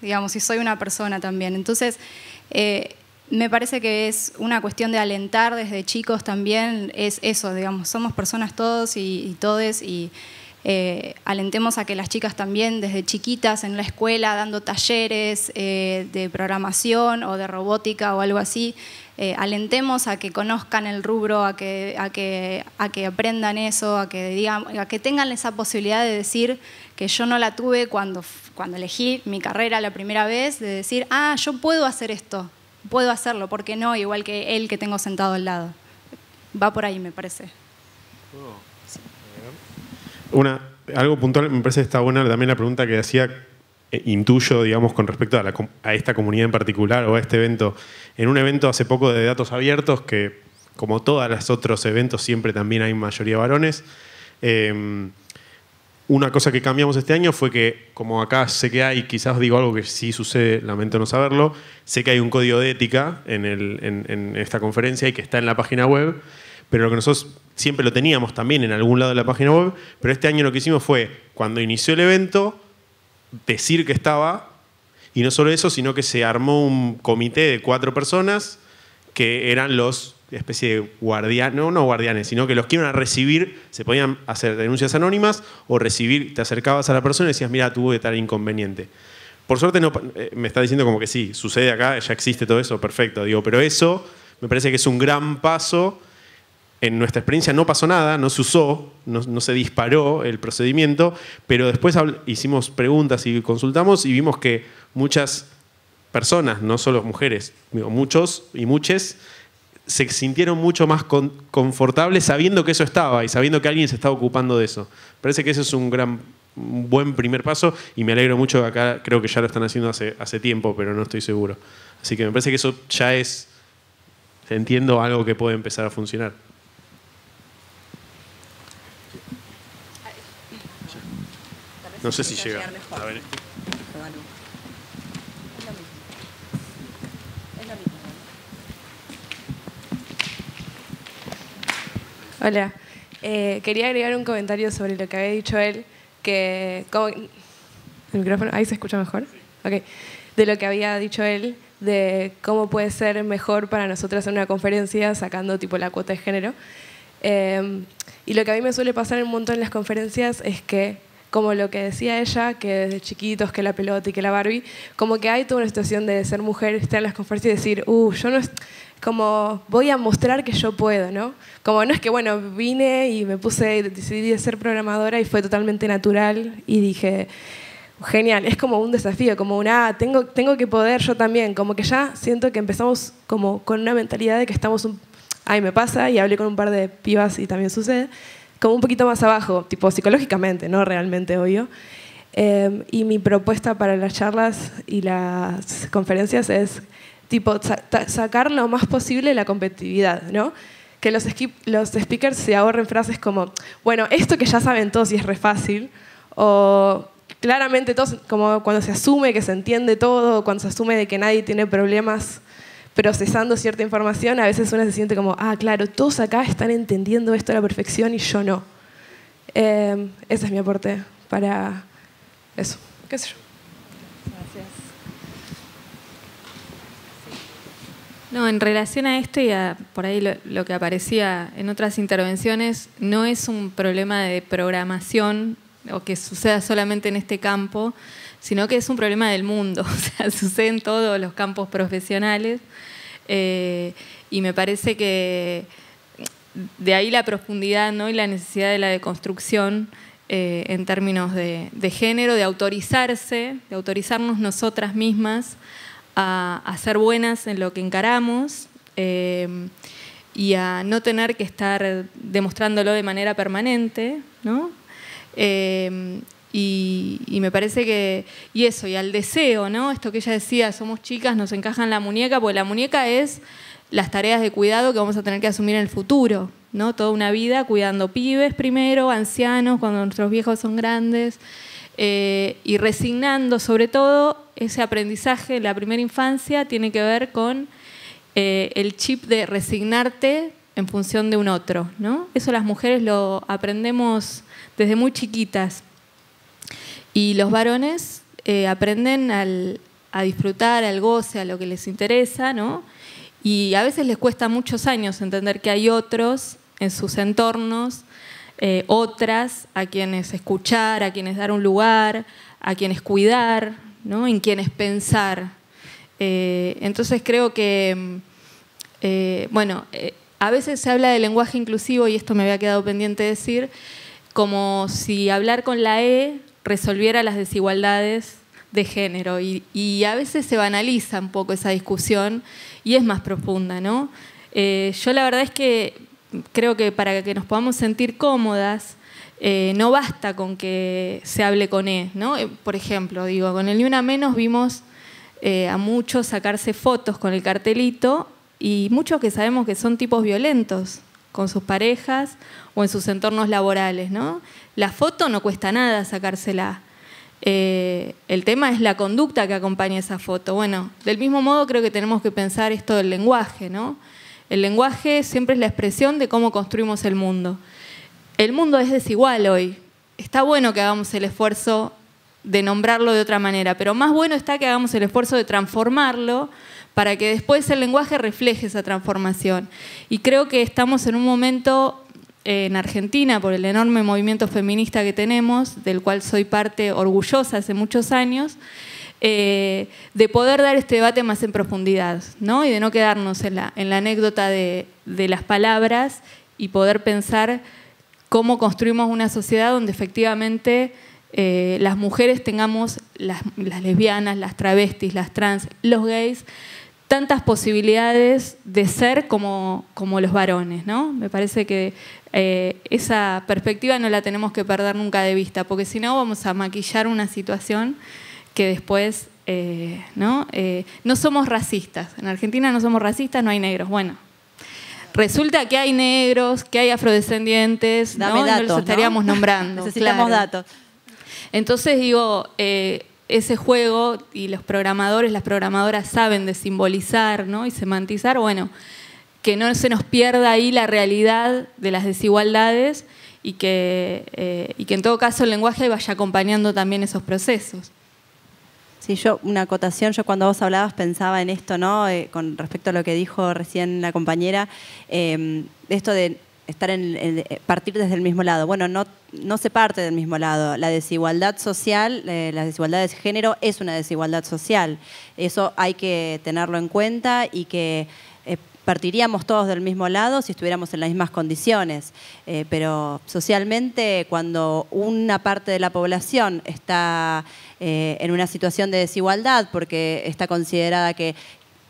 Digamos, si soy una persona también. Entonces, eh, me parece que es una cuestión de alentar desde chicos también, es eso, digamos, somos personas todos y, todes y eh, alentemos a que las chicas también desde chiquitas en la escuela, dando talleres eh, de programación o de robótica o algo así, alentemos a que conozcan el rubro, a que, a que, a que aprendan eso, a que, a que tengan esa posibilidad de decir que yo no la tuve cuando cuando elegí mi carrera la primera vez, de decir, ah, yo puedo hacer esto, puedo hacerlo, ¿por qué no? Igual que él que tengo sentado al lado. Va por ahí, me parece. Una, algo puntual, me parece que está buena también la pregunta que hacía eh, intuyo, digamos, con respecto a, esta comunidad en particular o a este evento. En un evento hace poco de datos abiertos, que como todos los otros eventos siempre también hay mayoría varones, em, una cosa que cambiamos este año fue que, como acá sé que hay, quizás digo algo que sí sucede, lamento no saberlo, sé que hay un código de ética en, en esta conferencia y que está en la página web, pero lo que nosotros siempre lo teníamos también en algún lado de la página web, pero este año lo que hicimos fue, cuando inició el evento, decir que estaba, y no solo eso, sino que se armó un comité de cuatro personas que eran los especie de guardián, no, no guardianes, sino que los que iban a recibir, se podían hacer denuncias anónimas o recibir, te acercabas a la persona y decías, mira, tuve tal inconveniente. Por suerte no, eh, me está diciendo como que sí, sucede acá, ya existe todo eso, perfecto, digo, pero eso me parece que es un gran paso. En nuestra experiencia no pasó nada, no se usó, no, se disparó el procedimiento, pero después hicimos preguntas y consultamos y vimos que muchas personas, no solo mujeres, digo, muchos y muchas, se sintieron mucho más confortables sabiendo que eso estaba y sabiendo que alguien se estaba ocupando de eso. Parece que ese es un gran buen primer paso y me alegro mucho acá creo que ya lo están haciendo hace, hace tiempo, pero no estoy seguro. Así que me parece que eso ya es, entiendo, algo que puede empezar a funcionar. No sé si llega. Hola. Eh, quería agregar un comentario sobre lo que había dicho él, que... ¿El micrófono? ¿Ahí se escucha mejor? Ok. De lo que había dicho él, de cómo puede ser mejor para nosotras en una conferencia sacando tipo la cuota de género. Em, y lo que a mí me suele pasar un montón en las conferencias es que, como lo que decía ella, que desde chiquitos, que la pelota y que la Barbie, como que hay toda una situación de ser mujer, estar en las conferencias y decir, uh, yo no, como voy a mostrar que yo puedo, ¿no? Como no es que, bueno, vine y me puse, decidí ser programadora y fue totalmente natural y dije, genial, es como un desafío, como una, ah, tengo, tengo que poder yo también, como que ya siento que empezamos como con una mentalidad de que estamos, un, ay, me pasa, y hablé con un par de pibas y también sucede, como un poquito más abajo, tipo psicológicamente, no realmente, obvio. Em, y mi propuesta para las charlas y las conferencias es tipo, sacar lo más posible la competitividad, ¿no? Que los, speakers se ahorren frases como, bueno, esto que ya saben todos y es re fácil, o claramente todos, como cuando se asume que se entiende todo, cuando se asume de que nadie tiene problemas procesando cierta información, a veces uno se siente como, ah, claro, todos acá están entendiendo esto a la perfección y yo no. Em, ese es mi aporte para eso. ¿Qué sé yo? No, en relación a esto y a por ahí lo, que aparecía en otras intervenciones, no es un problema de programación o que suceda solamente en este campo, sino que es un problema del mundo, o sea, sucede en todos los campos profesionales eh, y me parece que de ahí la profundidad y la necesidad de la deconstrucción eh, en términos de género, de autorizarse, de autorizarnos nosotras mismas a, ser buenas en lo que encaramos eh, y a no tener que estar demostrándolo de manera permanente, ¿no? Eh, y, me parece que, y eso, y al deseo, ¿no? Esto que ella decía, somos chicas, nos encajan en la muñeca, pues la muñeca es las tareas de cuidado que vamos a tener que asumir en el futuro, ¿no? Toda una vida cuidando pibes primero, ancianos, cuando nuestros viejos son grandes, eh, y resignando sobre todo ese aprendizaje, la primera infancia, tiene que ver con eh, el chip de resignarte en función de un otro. ¿no? Eso las mujeres lo aprendemos desde muy chiquitas. Y los varones eh, aprenden a disfrutar, al goce, a lo que les interesa, ¿no? Y a veces les cuesta muchos años entender que hay otros en sus entornos, eh, otras a quienes escuchar, a quienes dar un lugar, a quienes cuidar, ¿no? en quienes pensar. Eh, entonces creo que, mm, eh, bueno, eh, a veces se habla de lenguaje inclusivo, y esto me había quedado pendiente decir, como si hablar con la E resolviera las desigualdades de género. Y, y a veces se banaliza un poco esa discusión y es más profunda, ¿no? yo la verdad es que creo que para que nos podamos sentir cómodas, eh, no basta con que se hable con E, eh, Por ejemplo, digo, con el Ni Una Menos vimos eh, a muchos sacarse fotos con el cartelito y muchos que sabemos que son tipos violentos con sus parejas o en sus entornos laborales, La foto no cuesta nada sacársela. el tema es la conducta que acompaña esa foto. Bueno, del mismo modo creo que tenemos que pensar esto del lenguaje, ¿no? El lenguaje siempre es la expresión de cómo construimos el mundo el mundo es desigual hoy. Está bueno que hagamos el esfuerzo de nombrarlo de otra manera, pero más bueno está que hagamos el esfuerzo de transformarlo para que después el lenguaje refleje esa transformación. Y creo que estamos en un momento eh, en Argentina por el enorme movimiento feminista que tenemos, del cual soy parte orgullosa hace muchos años, eh, de poder dar este debate más en profundidad, ¿no? Y de no quedarnos en la, en la anécdota de las palabras y poder pensar cómo construimos una sociedad donde efectivamente eh, las mujeres tengamos, las, lesbianas, las travestis, las trans, los gays, tantas posibilidades de ser como, como los varones, ¿no? Me parece que eh, esa perspectiva no la tenemos que perder nunca de vista, porque si no vamos a maquillar una situación que después, eh, ¿no? no somos racistas, en Argentina no somos racistas, no hay negros, bueno, Resulta que hay negros, que hay afrodescendientes, ¿no? los estaríamos nombrando. Necesitamos datos. Entonces digo, eh, ese juego y los programadores, las programadoras saben de simbolizar ¿no? y semantizar, bueno, que no se nos pierda ahí la realidad de las desigualdades y que, eh, y que en todo caso el lenguaje vaya acompañando también esos procesos. Sí, yo una acotación, yo cuando vos hablabas pensaba en esto, ¿no? Eh, con respecto a lo que dijo recién la compañera, em, esto de estar en, eh, partir desde el mismo lado. Bueno, no, no se parte del mismo lado. La desigualdad social, eh, las desigualdades de género es una desigualdad social. Eso hay que tenerlo en cuenta y que partiríamos todos del mismo lado si estuviéramos en las mismas condiciones. Eh, pero socialmente, cuando una parte de la población está eh, en una situación de desigualdad porque está considerada que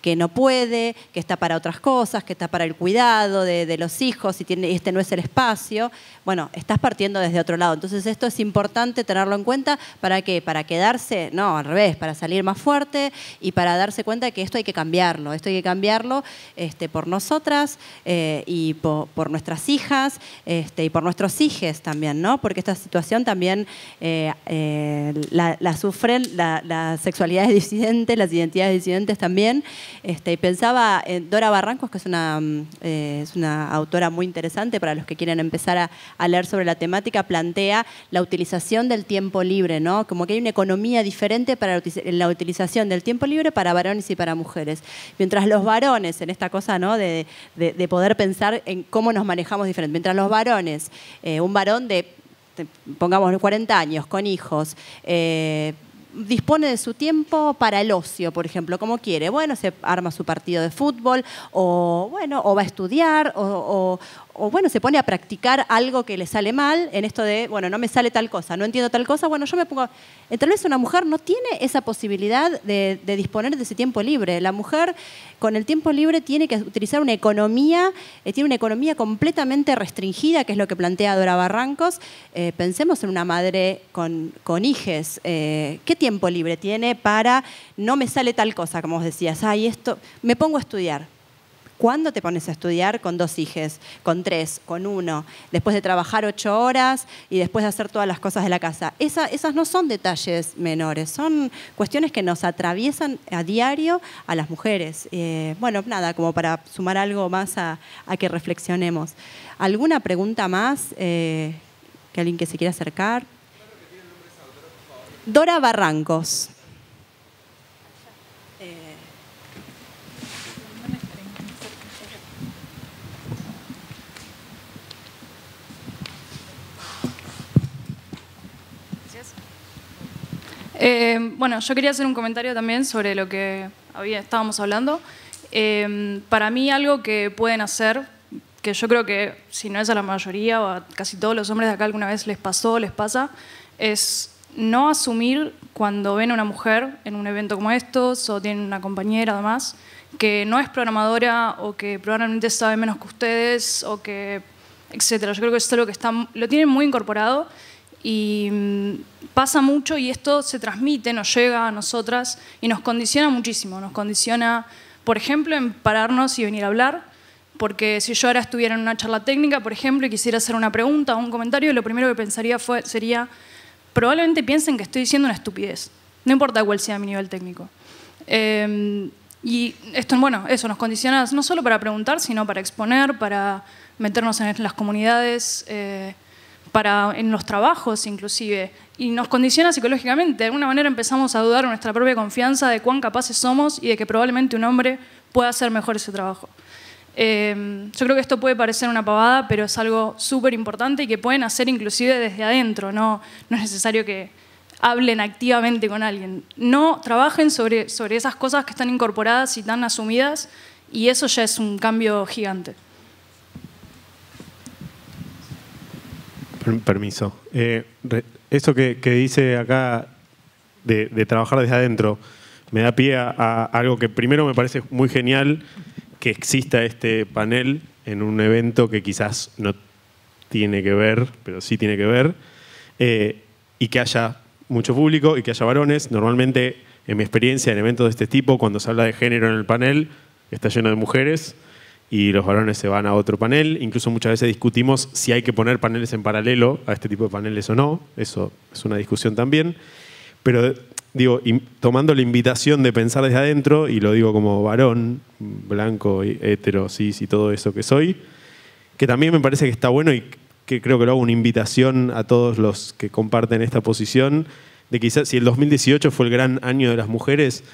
que no puede, que está para otras cosas, que está para el cuidado de, los hijos y, tiene, este no es el espacio. Bueno, estás partiendo desde otro lado. Entonces esto es importante tenerlo en cuenta para que para quedarse, no, al revés, para salir más fuerte y para darse cuenta de que esto hay que cambiarlo, esto hay que cambiarlo este, por nosotras eh, y por, nuestras hijas este, y por nuestros hijos también, ¿no? Porque esta situación también eh, eh, la, sufren la, las sexualidades disidentes, las identidades disidentes también este, y pensaba eh, Dora Barrancos, que es una, mm, eh, es una autora muy interesante para los que quieren empezar a, leer sobre la temática, plantea la utilización del tiempo libre, ¿no? Como que hay una economía diferente para la utilización del tiempo libre para varones y para mujeres. Mientras los varones, en esta cosa, ¿no? De, poder pensar en cómo nos manejamos diferente. Mientras los varones, eh, un varón de pongamos 40 años, con hijos, dispone de su tiempo para el ocio, por ejemplo, como quiere. Bueno, se arma su partido de fútbol o, bueno, o va a estudiar o, o, o bueno, se pone a practicar algo que le sale mal, en esto de, bueno, no me sale tal cosa, no entiendo tal cosa, bueno, yo me pongo... Tal vez una mujer no tiene esa posibilidad de, disponer de ese tiempo libre. La mujer con el tiempo libre tiene que utilizar una economía, eh, tiene una economía completamente restringida, que es lo que plantea Dora Barrancos. Eh, pensemos en una madre con, hijes. Eh, ¿Qué tiempo libre tiene para, no me sale tal cosa, como vos decías, ay, esto, me pongo a estudiar? ¿Cuándo te pones a estudiar con dos hijos, con tres, con uno, después de trabajar ocho horas y después de hacer todas las cosas de la casa? esas no son detalles menores, son cuestiones que nos atraviesan a diario a las mujeres. Eh, bueno, nada, como para sumar algo más a, que reflexionemos. ¿Alguna pregunta más? Eh, que alguien que se quiera acercar. Dora Barrancos. Eh, bueno, yo quería hacer un comentario también sobre lo que había, estábamos hablando. Eh, para mí algo que pueden hacer, que yo creo que si no es a la mayoría o a casi todos los hombres de acá alguna vez les pasó les pasa, es no asumir cuando ven a una mujer en un evento como estos o tienen una compañera además que no es programadora o que probablemente sabe menos que ustedes o que etcétera. Yo creo que esto es algo que lo tienen muy incorporado y mm, pasa mucho y esto se transmite, nos llega a nosotras y nos condiciona muchísimo. Nos condiciona, por ejemplo, en pararnos y venir a hablar, porque si yo ahora estuviera en una charla técnica, por ejemplo, y quisiera hacer una pregunta o un comentario, lo primero que pensaría fue, sería, probablemente piensen que estoy diciendo una estupidez, no importa cuál sea mi nivel técnico. Em, y esto, bueno, eso nos condiciona no solo para preguntar, sino para exponer, para meternos en las comunidades. Eh, en los trabajos inclusive, y nos condiciona psicológicamente. De alguna manera empezamos a dudar nuestra propia confianza de cuán capaces somos y de que probablemente un hombre pueda hacer mejor ese trabajo. Em, yo creo que esto puede parecer una pavada, pero es algo súper importante y que pueden hacer inclusive desde adentro, no, no es necesario que hablen activamente con alguien. No trabajen sobre esas cosas que están incorporadas y tan asumidas y eso ya es un cambio gigante. Permiso. Eh, eso que, dice acá de, trabajar desde adentro me da pie a, algo que primero me parece muy genial que exista este panel en un evento que quizás no tiene que ver, pero sí tiene que ver, eh, y que haya mucho público y que haya varones. Normalmente, en mi experiencia en eventos de este tipo, cuando se habla de género en el panel, está lleno de mujeres y los varones se van a otro panel. Incluso muchas veces discutimos si hay que poner paneles en paralelo a este tipo de paneles o no. Eso es una discusión también. Pero digo, tomando la invitación de pensar desde adentro, y lo digo como varón, blanco, hetero, cis y todo eso que soy, que también me parece que está bueno y que creo que lo hago una invitación a todos los que comparten esta posición, de quizás si el 2018 fue el gran año de las mujeres,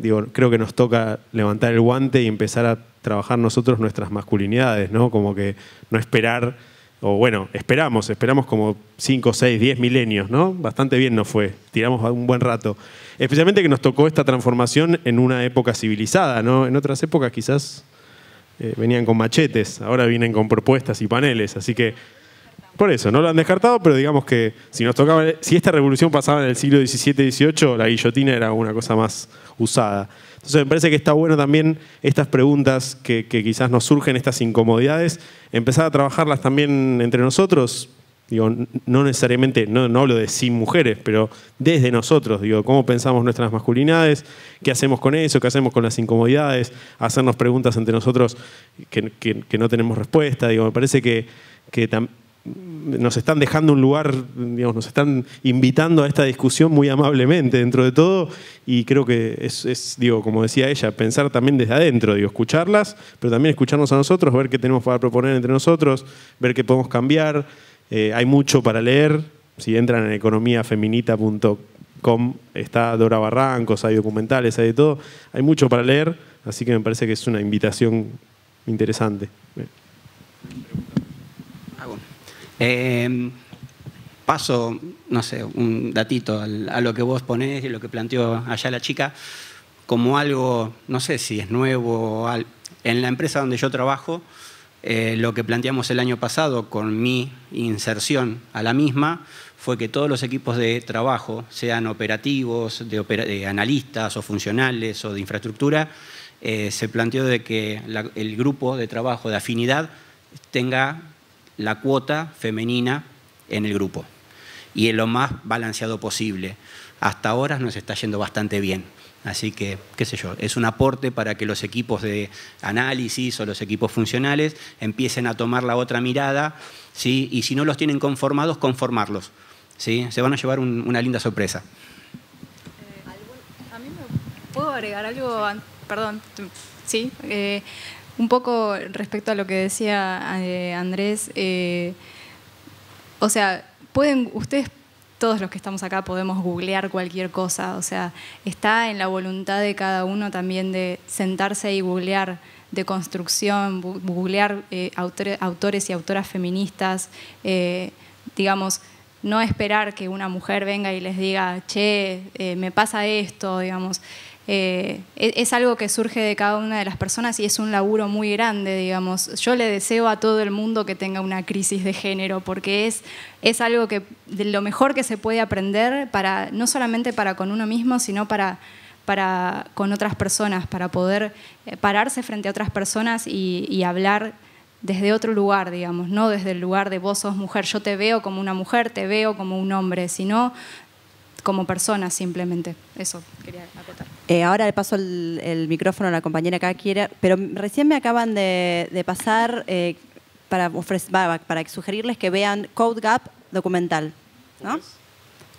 digo, creo que nos toca levantar el guante y empezar a trabajar nosotros nuestras masculinidades, ¿no? Como que no esperar, o bueno, esperamos, esperamos como 5, 6, 10 milenios, ¿no? Bastante bien nos fue, tiramos un buen rato. Especialmente que nos tocó esta transformación en una época civilizada, ¿no? En otras épocas quizás eh, venían con machetes, ahora vienen con propuestas y paneles, así que por eso, no lo han descartado, pero digamos que si nos tocaba, si esta revolución pasaba en el siglo XVII, XVIII, la guillotina era una cosa más usada. Entonces me parece que está bueno también estas preguntas que, quizás nos surgen, estas incomodidades, empezar a trabajarlas también entre nosotros. Digo, no necesariamente, no, no hablo de sin mujeres, pero desde nosotros, digo, cómo pensamos nuestras masculinidades, qué hacemos con eso, qué hacemos con las incomodidades, hacernos preguntas entre nosotros que, no tenemos respuesta. Digo, me parece que, que nos están dejando un lugar, nos están invitando a esta discusión muy amablemente dentro de todo y creo que es, digo, como decía ella, pensar también desde adentro, digo, escucharlas, pero también escucharnos a nosotros, ver qué tenemos para proponer entre nosotros, ver qué podemos cambiar. Eh, hay mucho para leer, si entran en economiafeminita.com está Dora Barrancos, hay documentales, hay de todo, hay mucho para leer, así que me parece que es una invitación interesante. Em, paso, no sé, un datito a lo que vos ponés y lo que planteó allá la chica, como algo, no sé si es nuevo, en la empresa donde yo trabajo, eh, lo que planteamos el año pasado con mi inserción a la misma fue que todos los equipos de trabajo, sean operativos, de, analistas o funcionales o de infraestructura, eh, se planteó de que el grupo de trabajo de afinidad tenga la cuota femenina en el grupo y en lo más balanceado posible. Hasta ahora nos está yendo bastante bien. Así que, qué sé yo, es un aporte para que los equipos de análisis o los equipos funcionales empiecen a tomar la otra mirada, ¿sí? y si no los tienen conformados, conformarlos. ¿sí? Se van a llevar una linda sorpresa. Eh, ¿A mí me puedo agregar algo? Perdón, sí. Eh, un poco respecto a lo que decía eh, Andrés, eh, o sea, pueden, ustedes todos los que estamos acá podemos googlear cualquier cosa, o sea, está en la voluntad de cada uno también de sentarse y googlear de construcción, googlear eh, autores y autoras feministas, digamos, no esperar que una mujer venga y les diga, che, me pasa esto, digamos. Eh, e-, es, algo que surge de cada una de las personas y es un laburo muy grande, digamos. Yo le deseo a todo el mundo que tenga una crisis de género, porque es, es algo que de lo mejor que se puede aprender, para, no solamente para con uno mismo, sino para, para con otras personas, para poder eh, pararse frente a otras personas y, y hablar desde otro lugar, digamos, no desde el lugar de vos sos mujer, yo te veo como una mujer, te veo como un hombre, sino como persona simplemente. Eso quería acotar. Eh, ahora le paso el, micrófono a la compañera que quiera, pero recién me acaban de, pasar eh, para, ofrecer, para sugerirles que vean Code Gap documental. ¿no?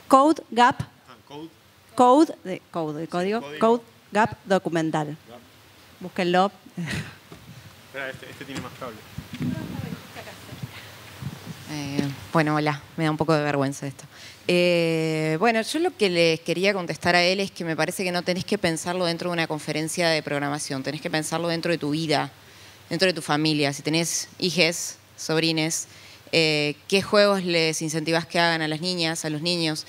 Code Gap. Ah, code. Code, de, code, de código, Code Gap documental. Búsquenlo. este, este, tiene más cable. Eh, bueno, hola, me da un poco de vergüenza esto. Eh, bueno, yo lo que les quería contestar a él es que me parece que no tenés que pensarlo dentro de una conferencia de programación, tenés que pensarlo dentro de tu vida, dentro de tu familia. Si tenés hijes, sobrines, eh, qué juegos les incentivas que hagan a las niñas, a los niños.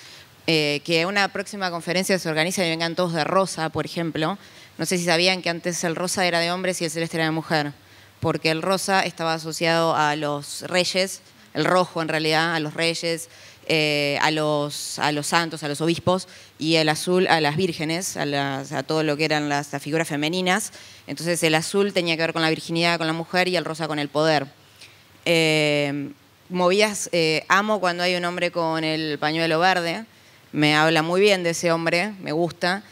Eh, que una próxima conferencia se organice y vengan todos de rosa, por ejemplo. No sé si sabían que antes el rosa era de hombres y el celeste era de mujer, porque el rosa estaba asociado a los reyes, el rojo en realidad, a los reyes, eh, a, los, santos, a los obispos, y el azul a las vírgenes, a, todo lo que eran las, figuras femeninas. Entonces el azul tenía que ver con la virginidad, con la mujer, y el rosa con el poder. Eh, eh, amo cuando hay un hombre con el pañuelo verde, me habla muy bien de ese hombre, me gusta.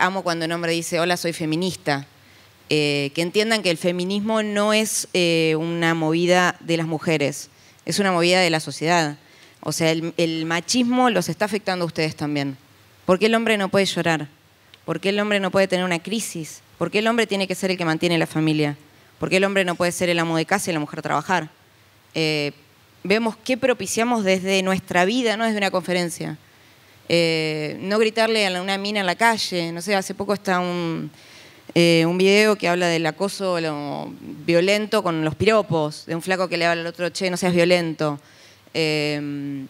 amo cuando un hombre dice, hola, soy feminista. que entiendan que el feminismo no es una movida de las mujeres, es una movida de la sociedad o sea, el, machismo los está afectando a ustedes también. ¿Por qué el hombre no puede llorar? ¿Por qué el hombre no puede tener una crisis? ¿Por qué el hombre tiene que ser el que mantiene la familia? ¿Por qué el hombre no puede ser el amo de casa y la mujer trabajar? Eh, vemos qué propiciamos desde nuestra vida, no desde una conferencia. Eh, no gritarle a una mina en la calle. No sé, hace poco está un, eh, un video que habla del acoso violento con los piropos, de un flaco que le habla al otro, che, no seas violento. Em,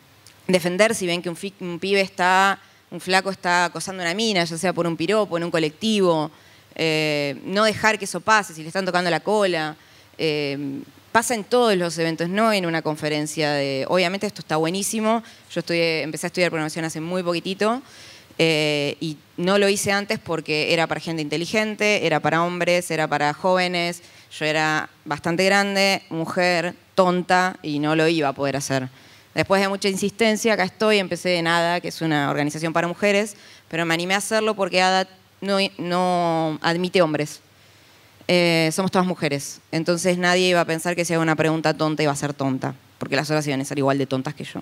defender si ven que un, pibe está, un flaco está acosando una mina, ya sea por un piropo, en un colectivo, eh, no dejar que eso pase si le están tocando la cola. Em, pasa en todos los eventos, no en una conferencia de... Obviamente esto está buenísimo, yo empecé a estudiar programación hace muy poquitito, eh, y no lo hice antes porque era para gente inteligente, era para hombres, era para jóvenes. Yo era bastante grande, mujer, tonta y no lo iba a poder hacer. Después de mucha insistencia, acá estoy, empecé de NADA, que es una organización para mujeres, pero me animé a hacerlo porque ADA no, admite hombres. Eh, somos todas mujeres, entonces nadie iba a pensar que si hago una pregunta tonta iba a ser tonta, porque las otras iban a ser igual de tontas que yo.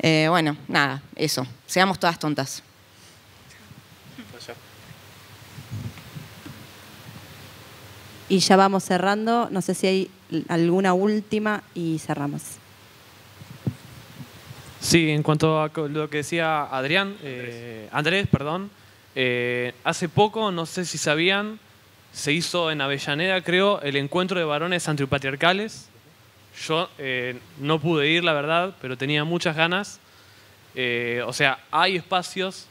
Eh, bueno, nada, eso, seamos todas tontas. y ya vamos cerrando. No sé si hay alguna última y cerramos. Sí, en cuanto a lo que decía Adrián, eh, Andrés, perdón, eh, hace poco, no sé si sabían, se hizo en Avellaneda, creo, el encuentro de varones antipatriarcales. Yo eh, no pude ir, la verdad, pero tenía muchas ganas. o sea, hay espacios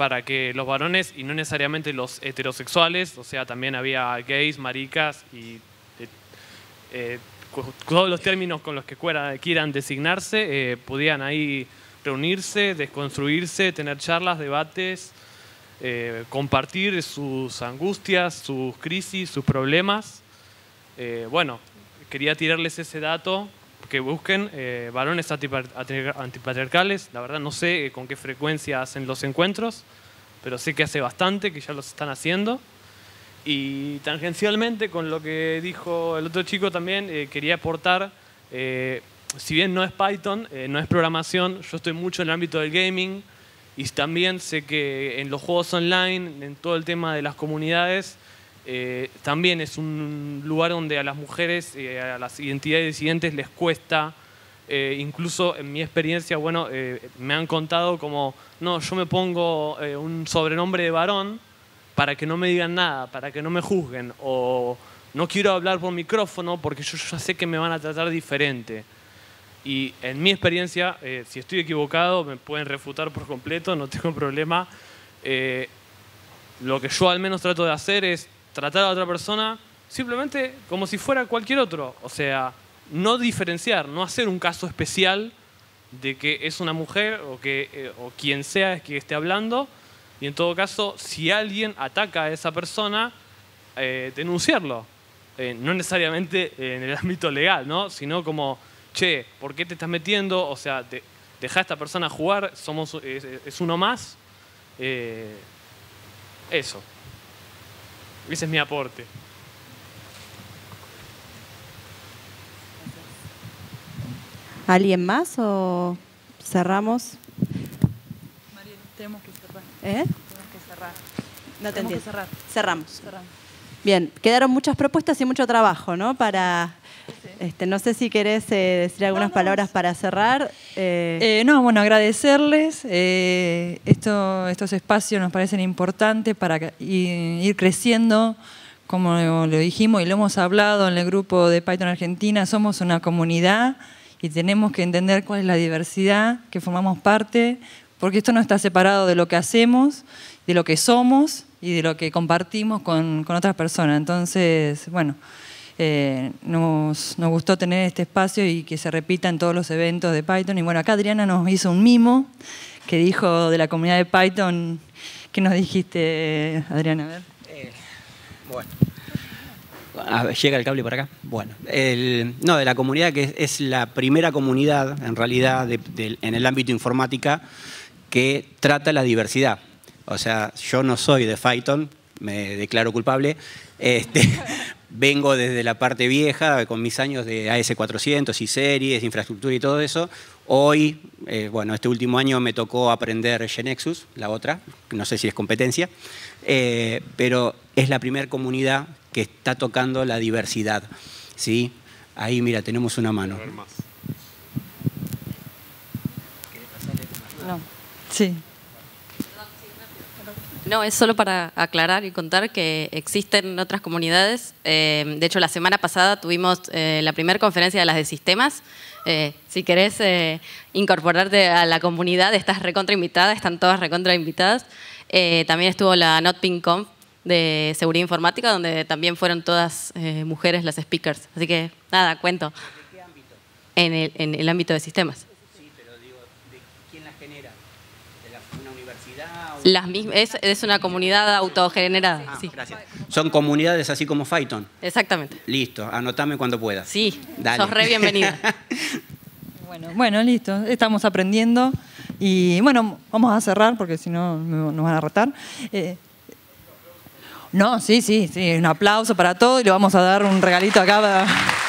para que los varones y no necesariamente los heterosexuales, o sea, también había gays, maricas y eh, eh, todos los términos con los que quieran designarse, eh, podían ahí reunirse, desconstruirse, tener charlas, debates, compartir sus angustias, sus crisis, sus problemas. bueno, quería tirarles ese dato que busquen eh, varones antipatriarcales. La verdad no sé eh, con qué frecuencia hacen los encuentros, pero sé que hace bastante, que ya los están haciendo. Y tangencialmente con lo que dijo el otro chico también, eh, quería aportar, eh, si bien no es Python, no es programación, yo estoy mucho en el ámbito del gaming y también sé que en los juegos online, en todo el tema de las comunidades, eh, también es un lugar donde a las mujeres, eh, a las identidades disidentes les cuesta, eh, incluso en mi experiencia, bueno, me han contado como, no, yo me pongo un sobrenombre de varón para que no me digan nada, para que no me juzguen, o no quiero hablar por micrófono porque yo ya sé que me van a tratar diferente. Y en mi experiencia, si estoy equivocado, me pueden refutar por completo, no tengo problema. lo que yo al menos trato de hacer es tratar a otra persona simplemente como si fuera cualquier otro. O sea, no diferenciar, no hacer un caso especial de que es una mujer o, que, eh, o quien sea es que esté hablando. Y en todo caso, si alguien ataca a esa persona, eh, denunciarlo. Eh, no necesariamente en el ámbito legal, ¿no? Sino como, che, ¿por qué te estás metiendo? O sea, te, deja a esta persona jugar, somos, es uno más. eso. Ese es mi aporte. ¿Alguien más o cerramos? María, tenemos que cerrar. ¿Eh? Tenemos que cerrar. No te entiendo. Cerramos. Bien, quedaron muchas propuestas y mucho trabajo, ¿no? Para este, no sé si querés eh, decir algunas palabras para cerrar. Eh, eh, no, bueno, agradecerles. estos espacios nos parecen importantes para ir creciendo. Como lo dijimos y lo hemos hablado en el grupo de Python Argentina, somos una comunidad y tenemos que entender cuál es la diversidad que formamos parte, porque esto no está separado de lo que hacemos, de lo que somos y de lo que compartimos con otras personas. Entonces, bueno, eh, nos, gustó tener este espacio y que se repita en todos los eventos de Python. Y bueno, acá Adriana nos hizo un mimo que dijo de la comunidad de Python. ¿Qué nos dijiste, Adriana? A ver. Eh, bueno. ver, llega el cable para acá. Bueno, no, de la comunidad que es, la primera comunidad, en realidad, en el ámbito informática que trata la diversidad. O sea, yo no soy de Python, me declaro culpable, este, vengo desde la parte vieja, con mis años de AS400 y series, infraestructura y todo eso. Hoy, eh, bueno, este último año me tocó aprender Genexus, la otra, no sé si es competencia, eh, pero es la primera comunidad que está tocando la diversidad. ¿sí? Ahí, mira, tenemos una mano. No. Sí. No, es solo para aclarar y contar que existen otras comunidades. Eh, de hecho, la semana pasada tuvimos eh, la primera conferencia de las de sistemas. Eh, si querés incorporarte a la comunidad, estás recontra invitada, están todas recontra invitadas. también estuvo la NotPingConf de seguridad informática, donde también fueron todas mujeres las speakers. Así que, nada, cuento. ¿En qué ámbito? En el, en el ámbito de sistemas. es, una comunidad autogenerada. Ah, Son comunidades así como Python. Exactamente. Listo, anotame cuando pueda. Sí, Dale. sos re bienvenida. bueno, bueno, listo, estamos aprendiendo y bueno, vamos a cerrar porque si no nos van a retar. Eh, no, sí, sí, sí, un aplauso para todo y le vamos a dar un regalito acá. Para...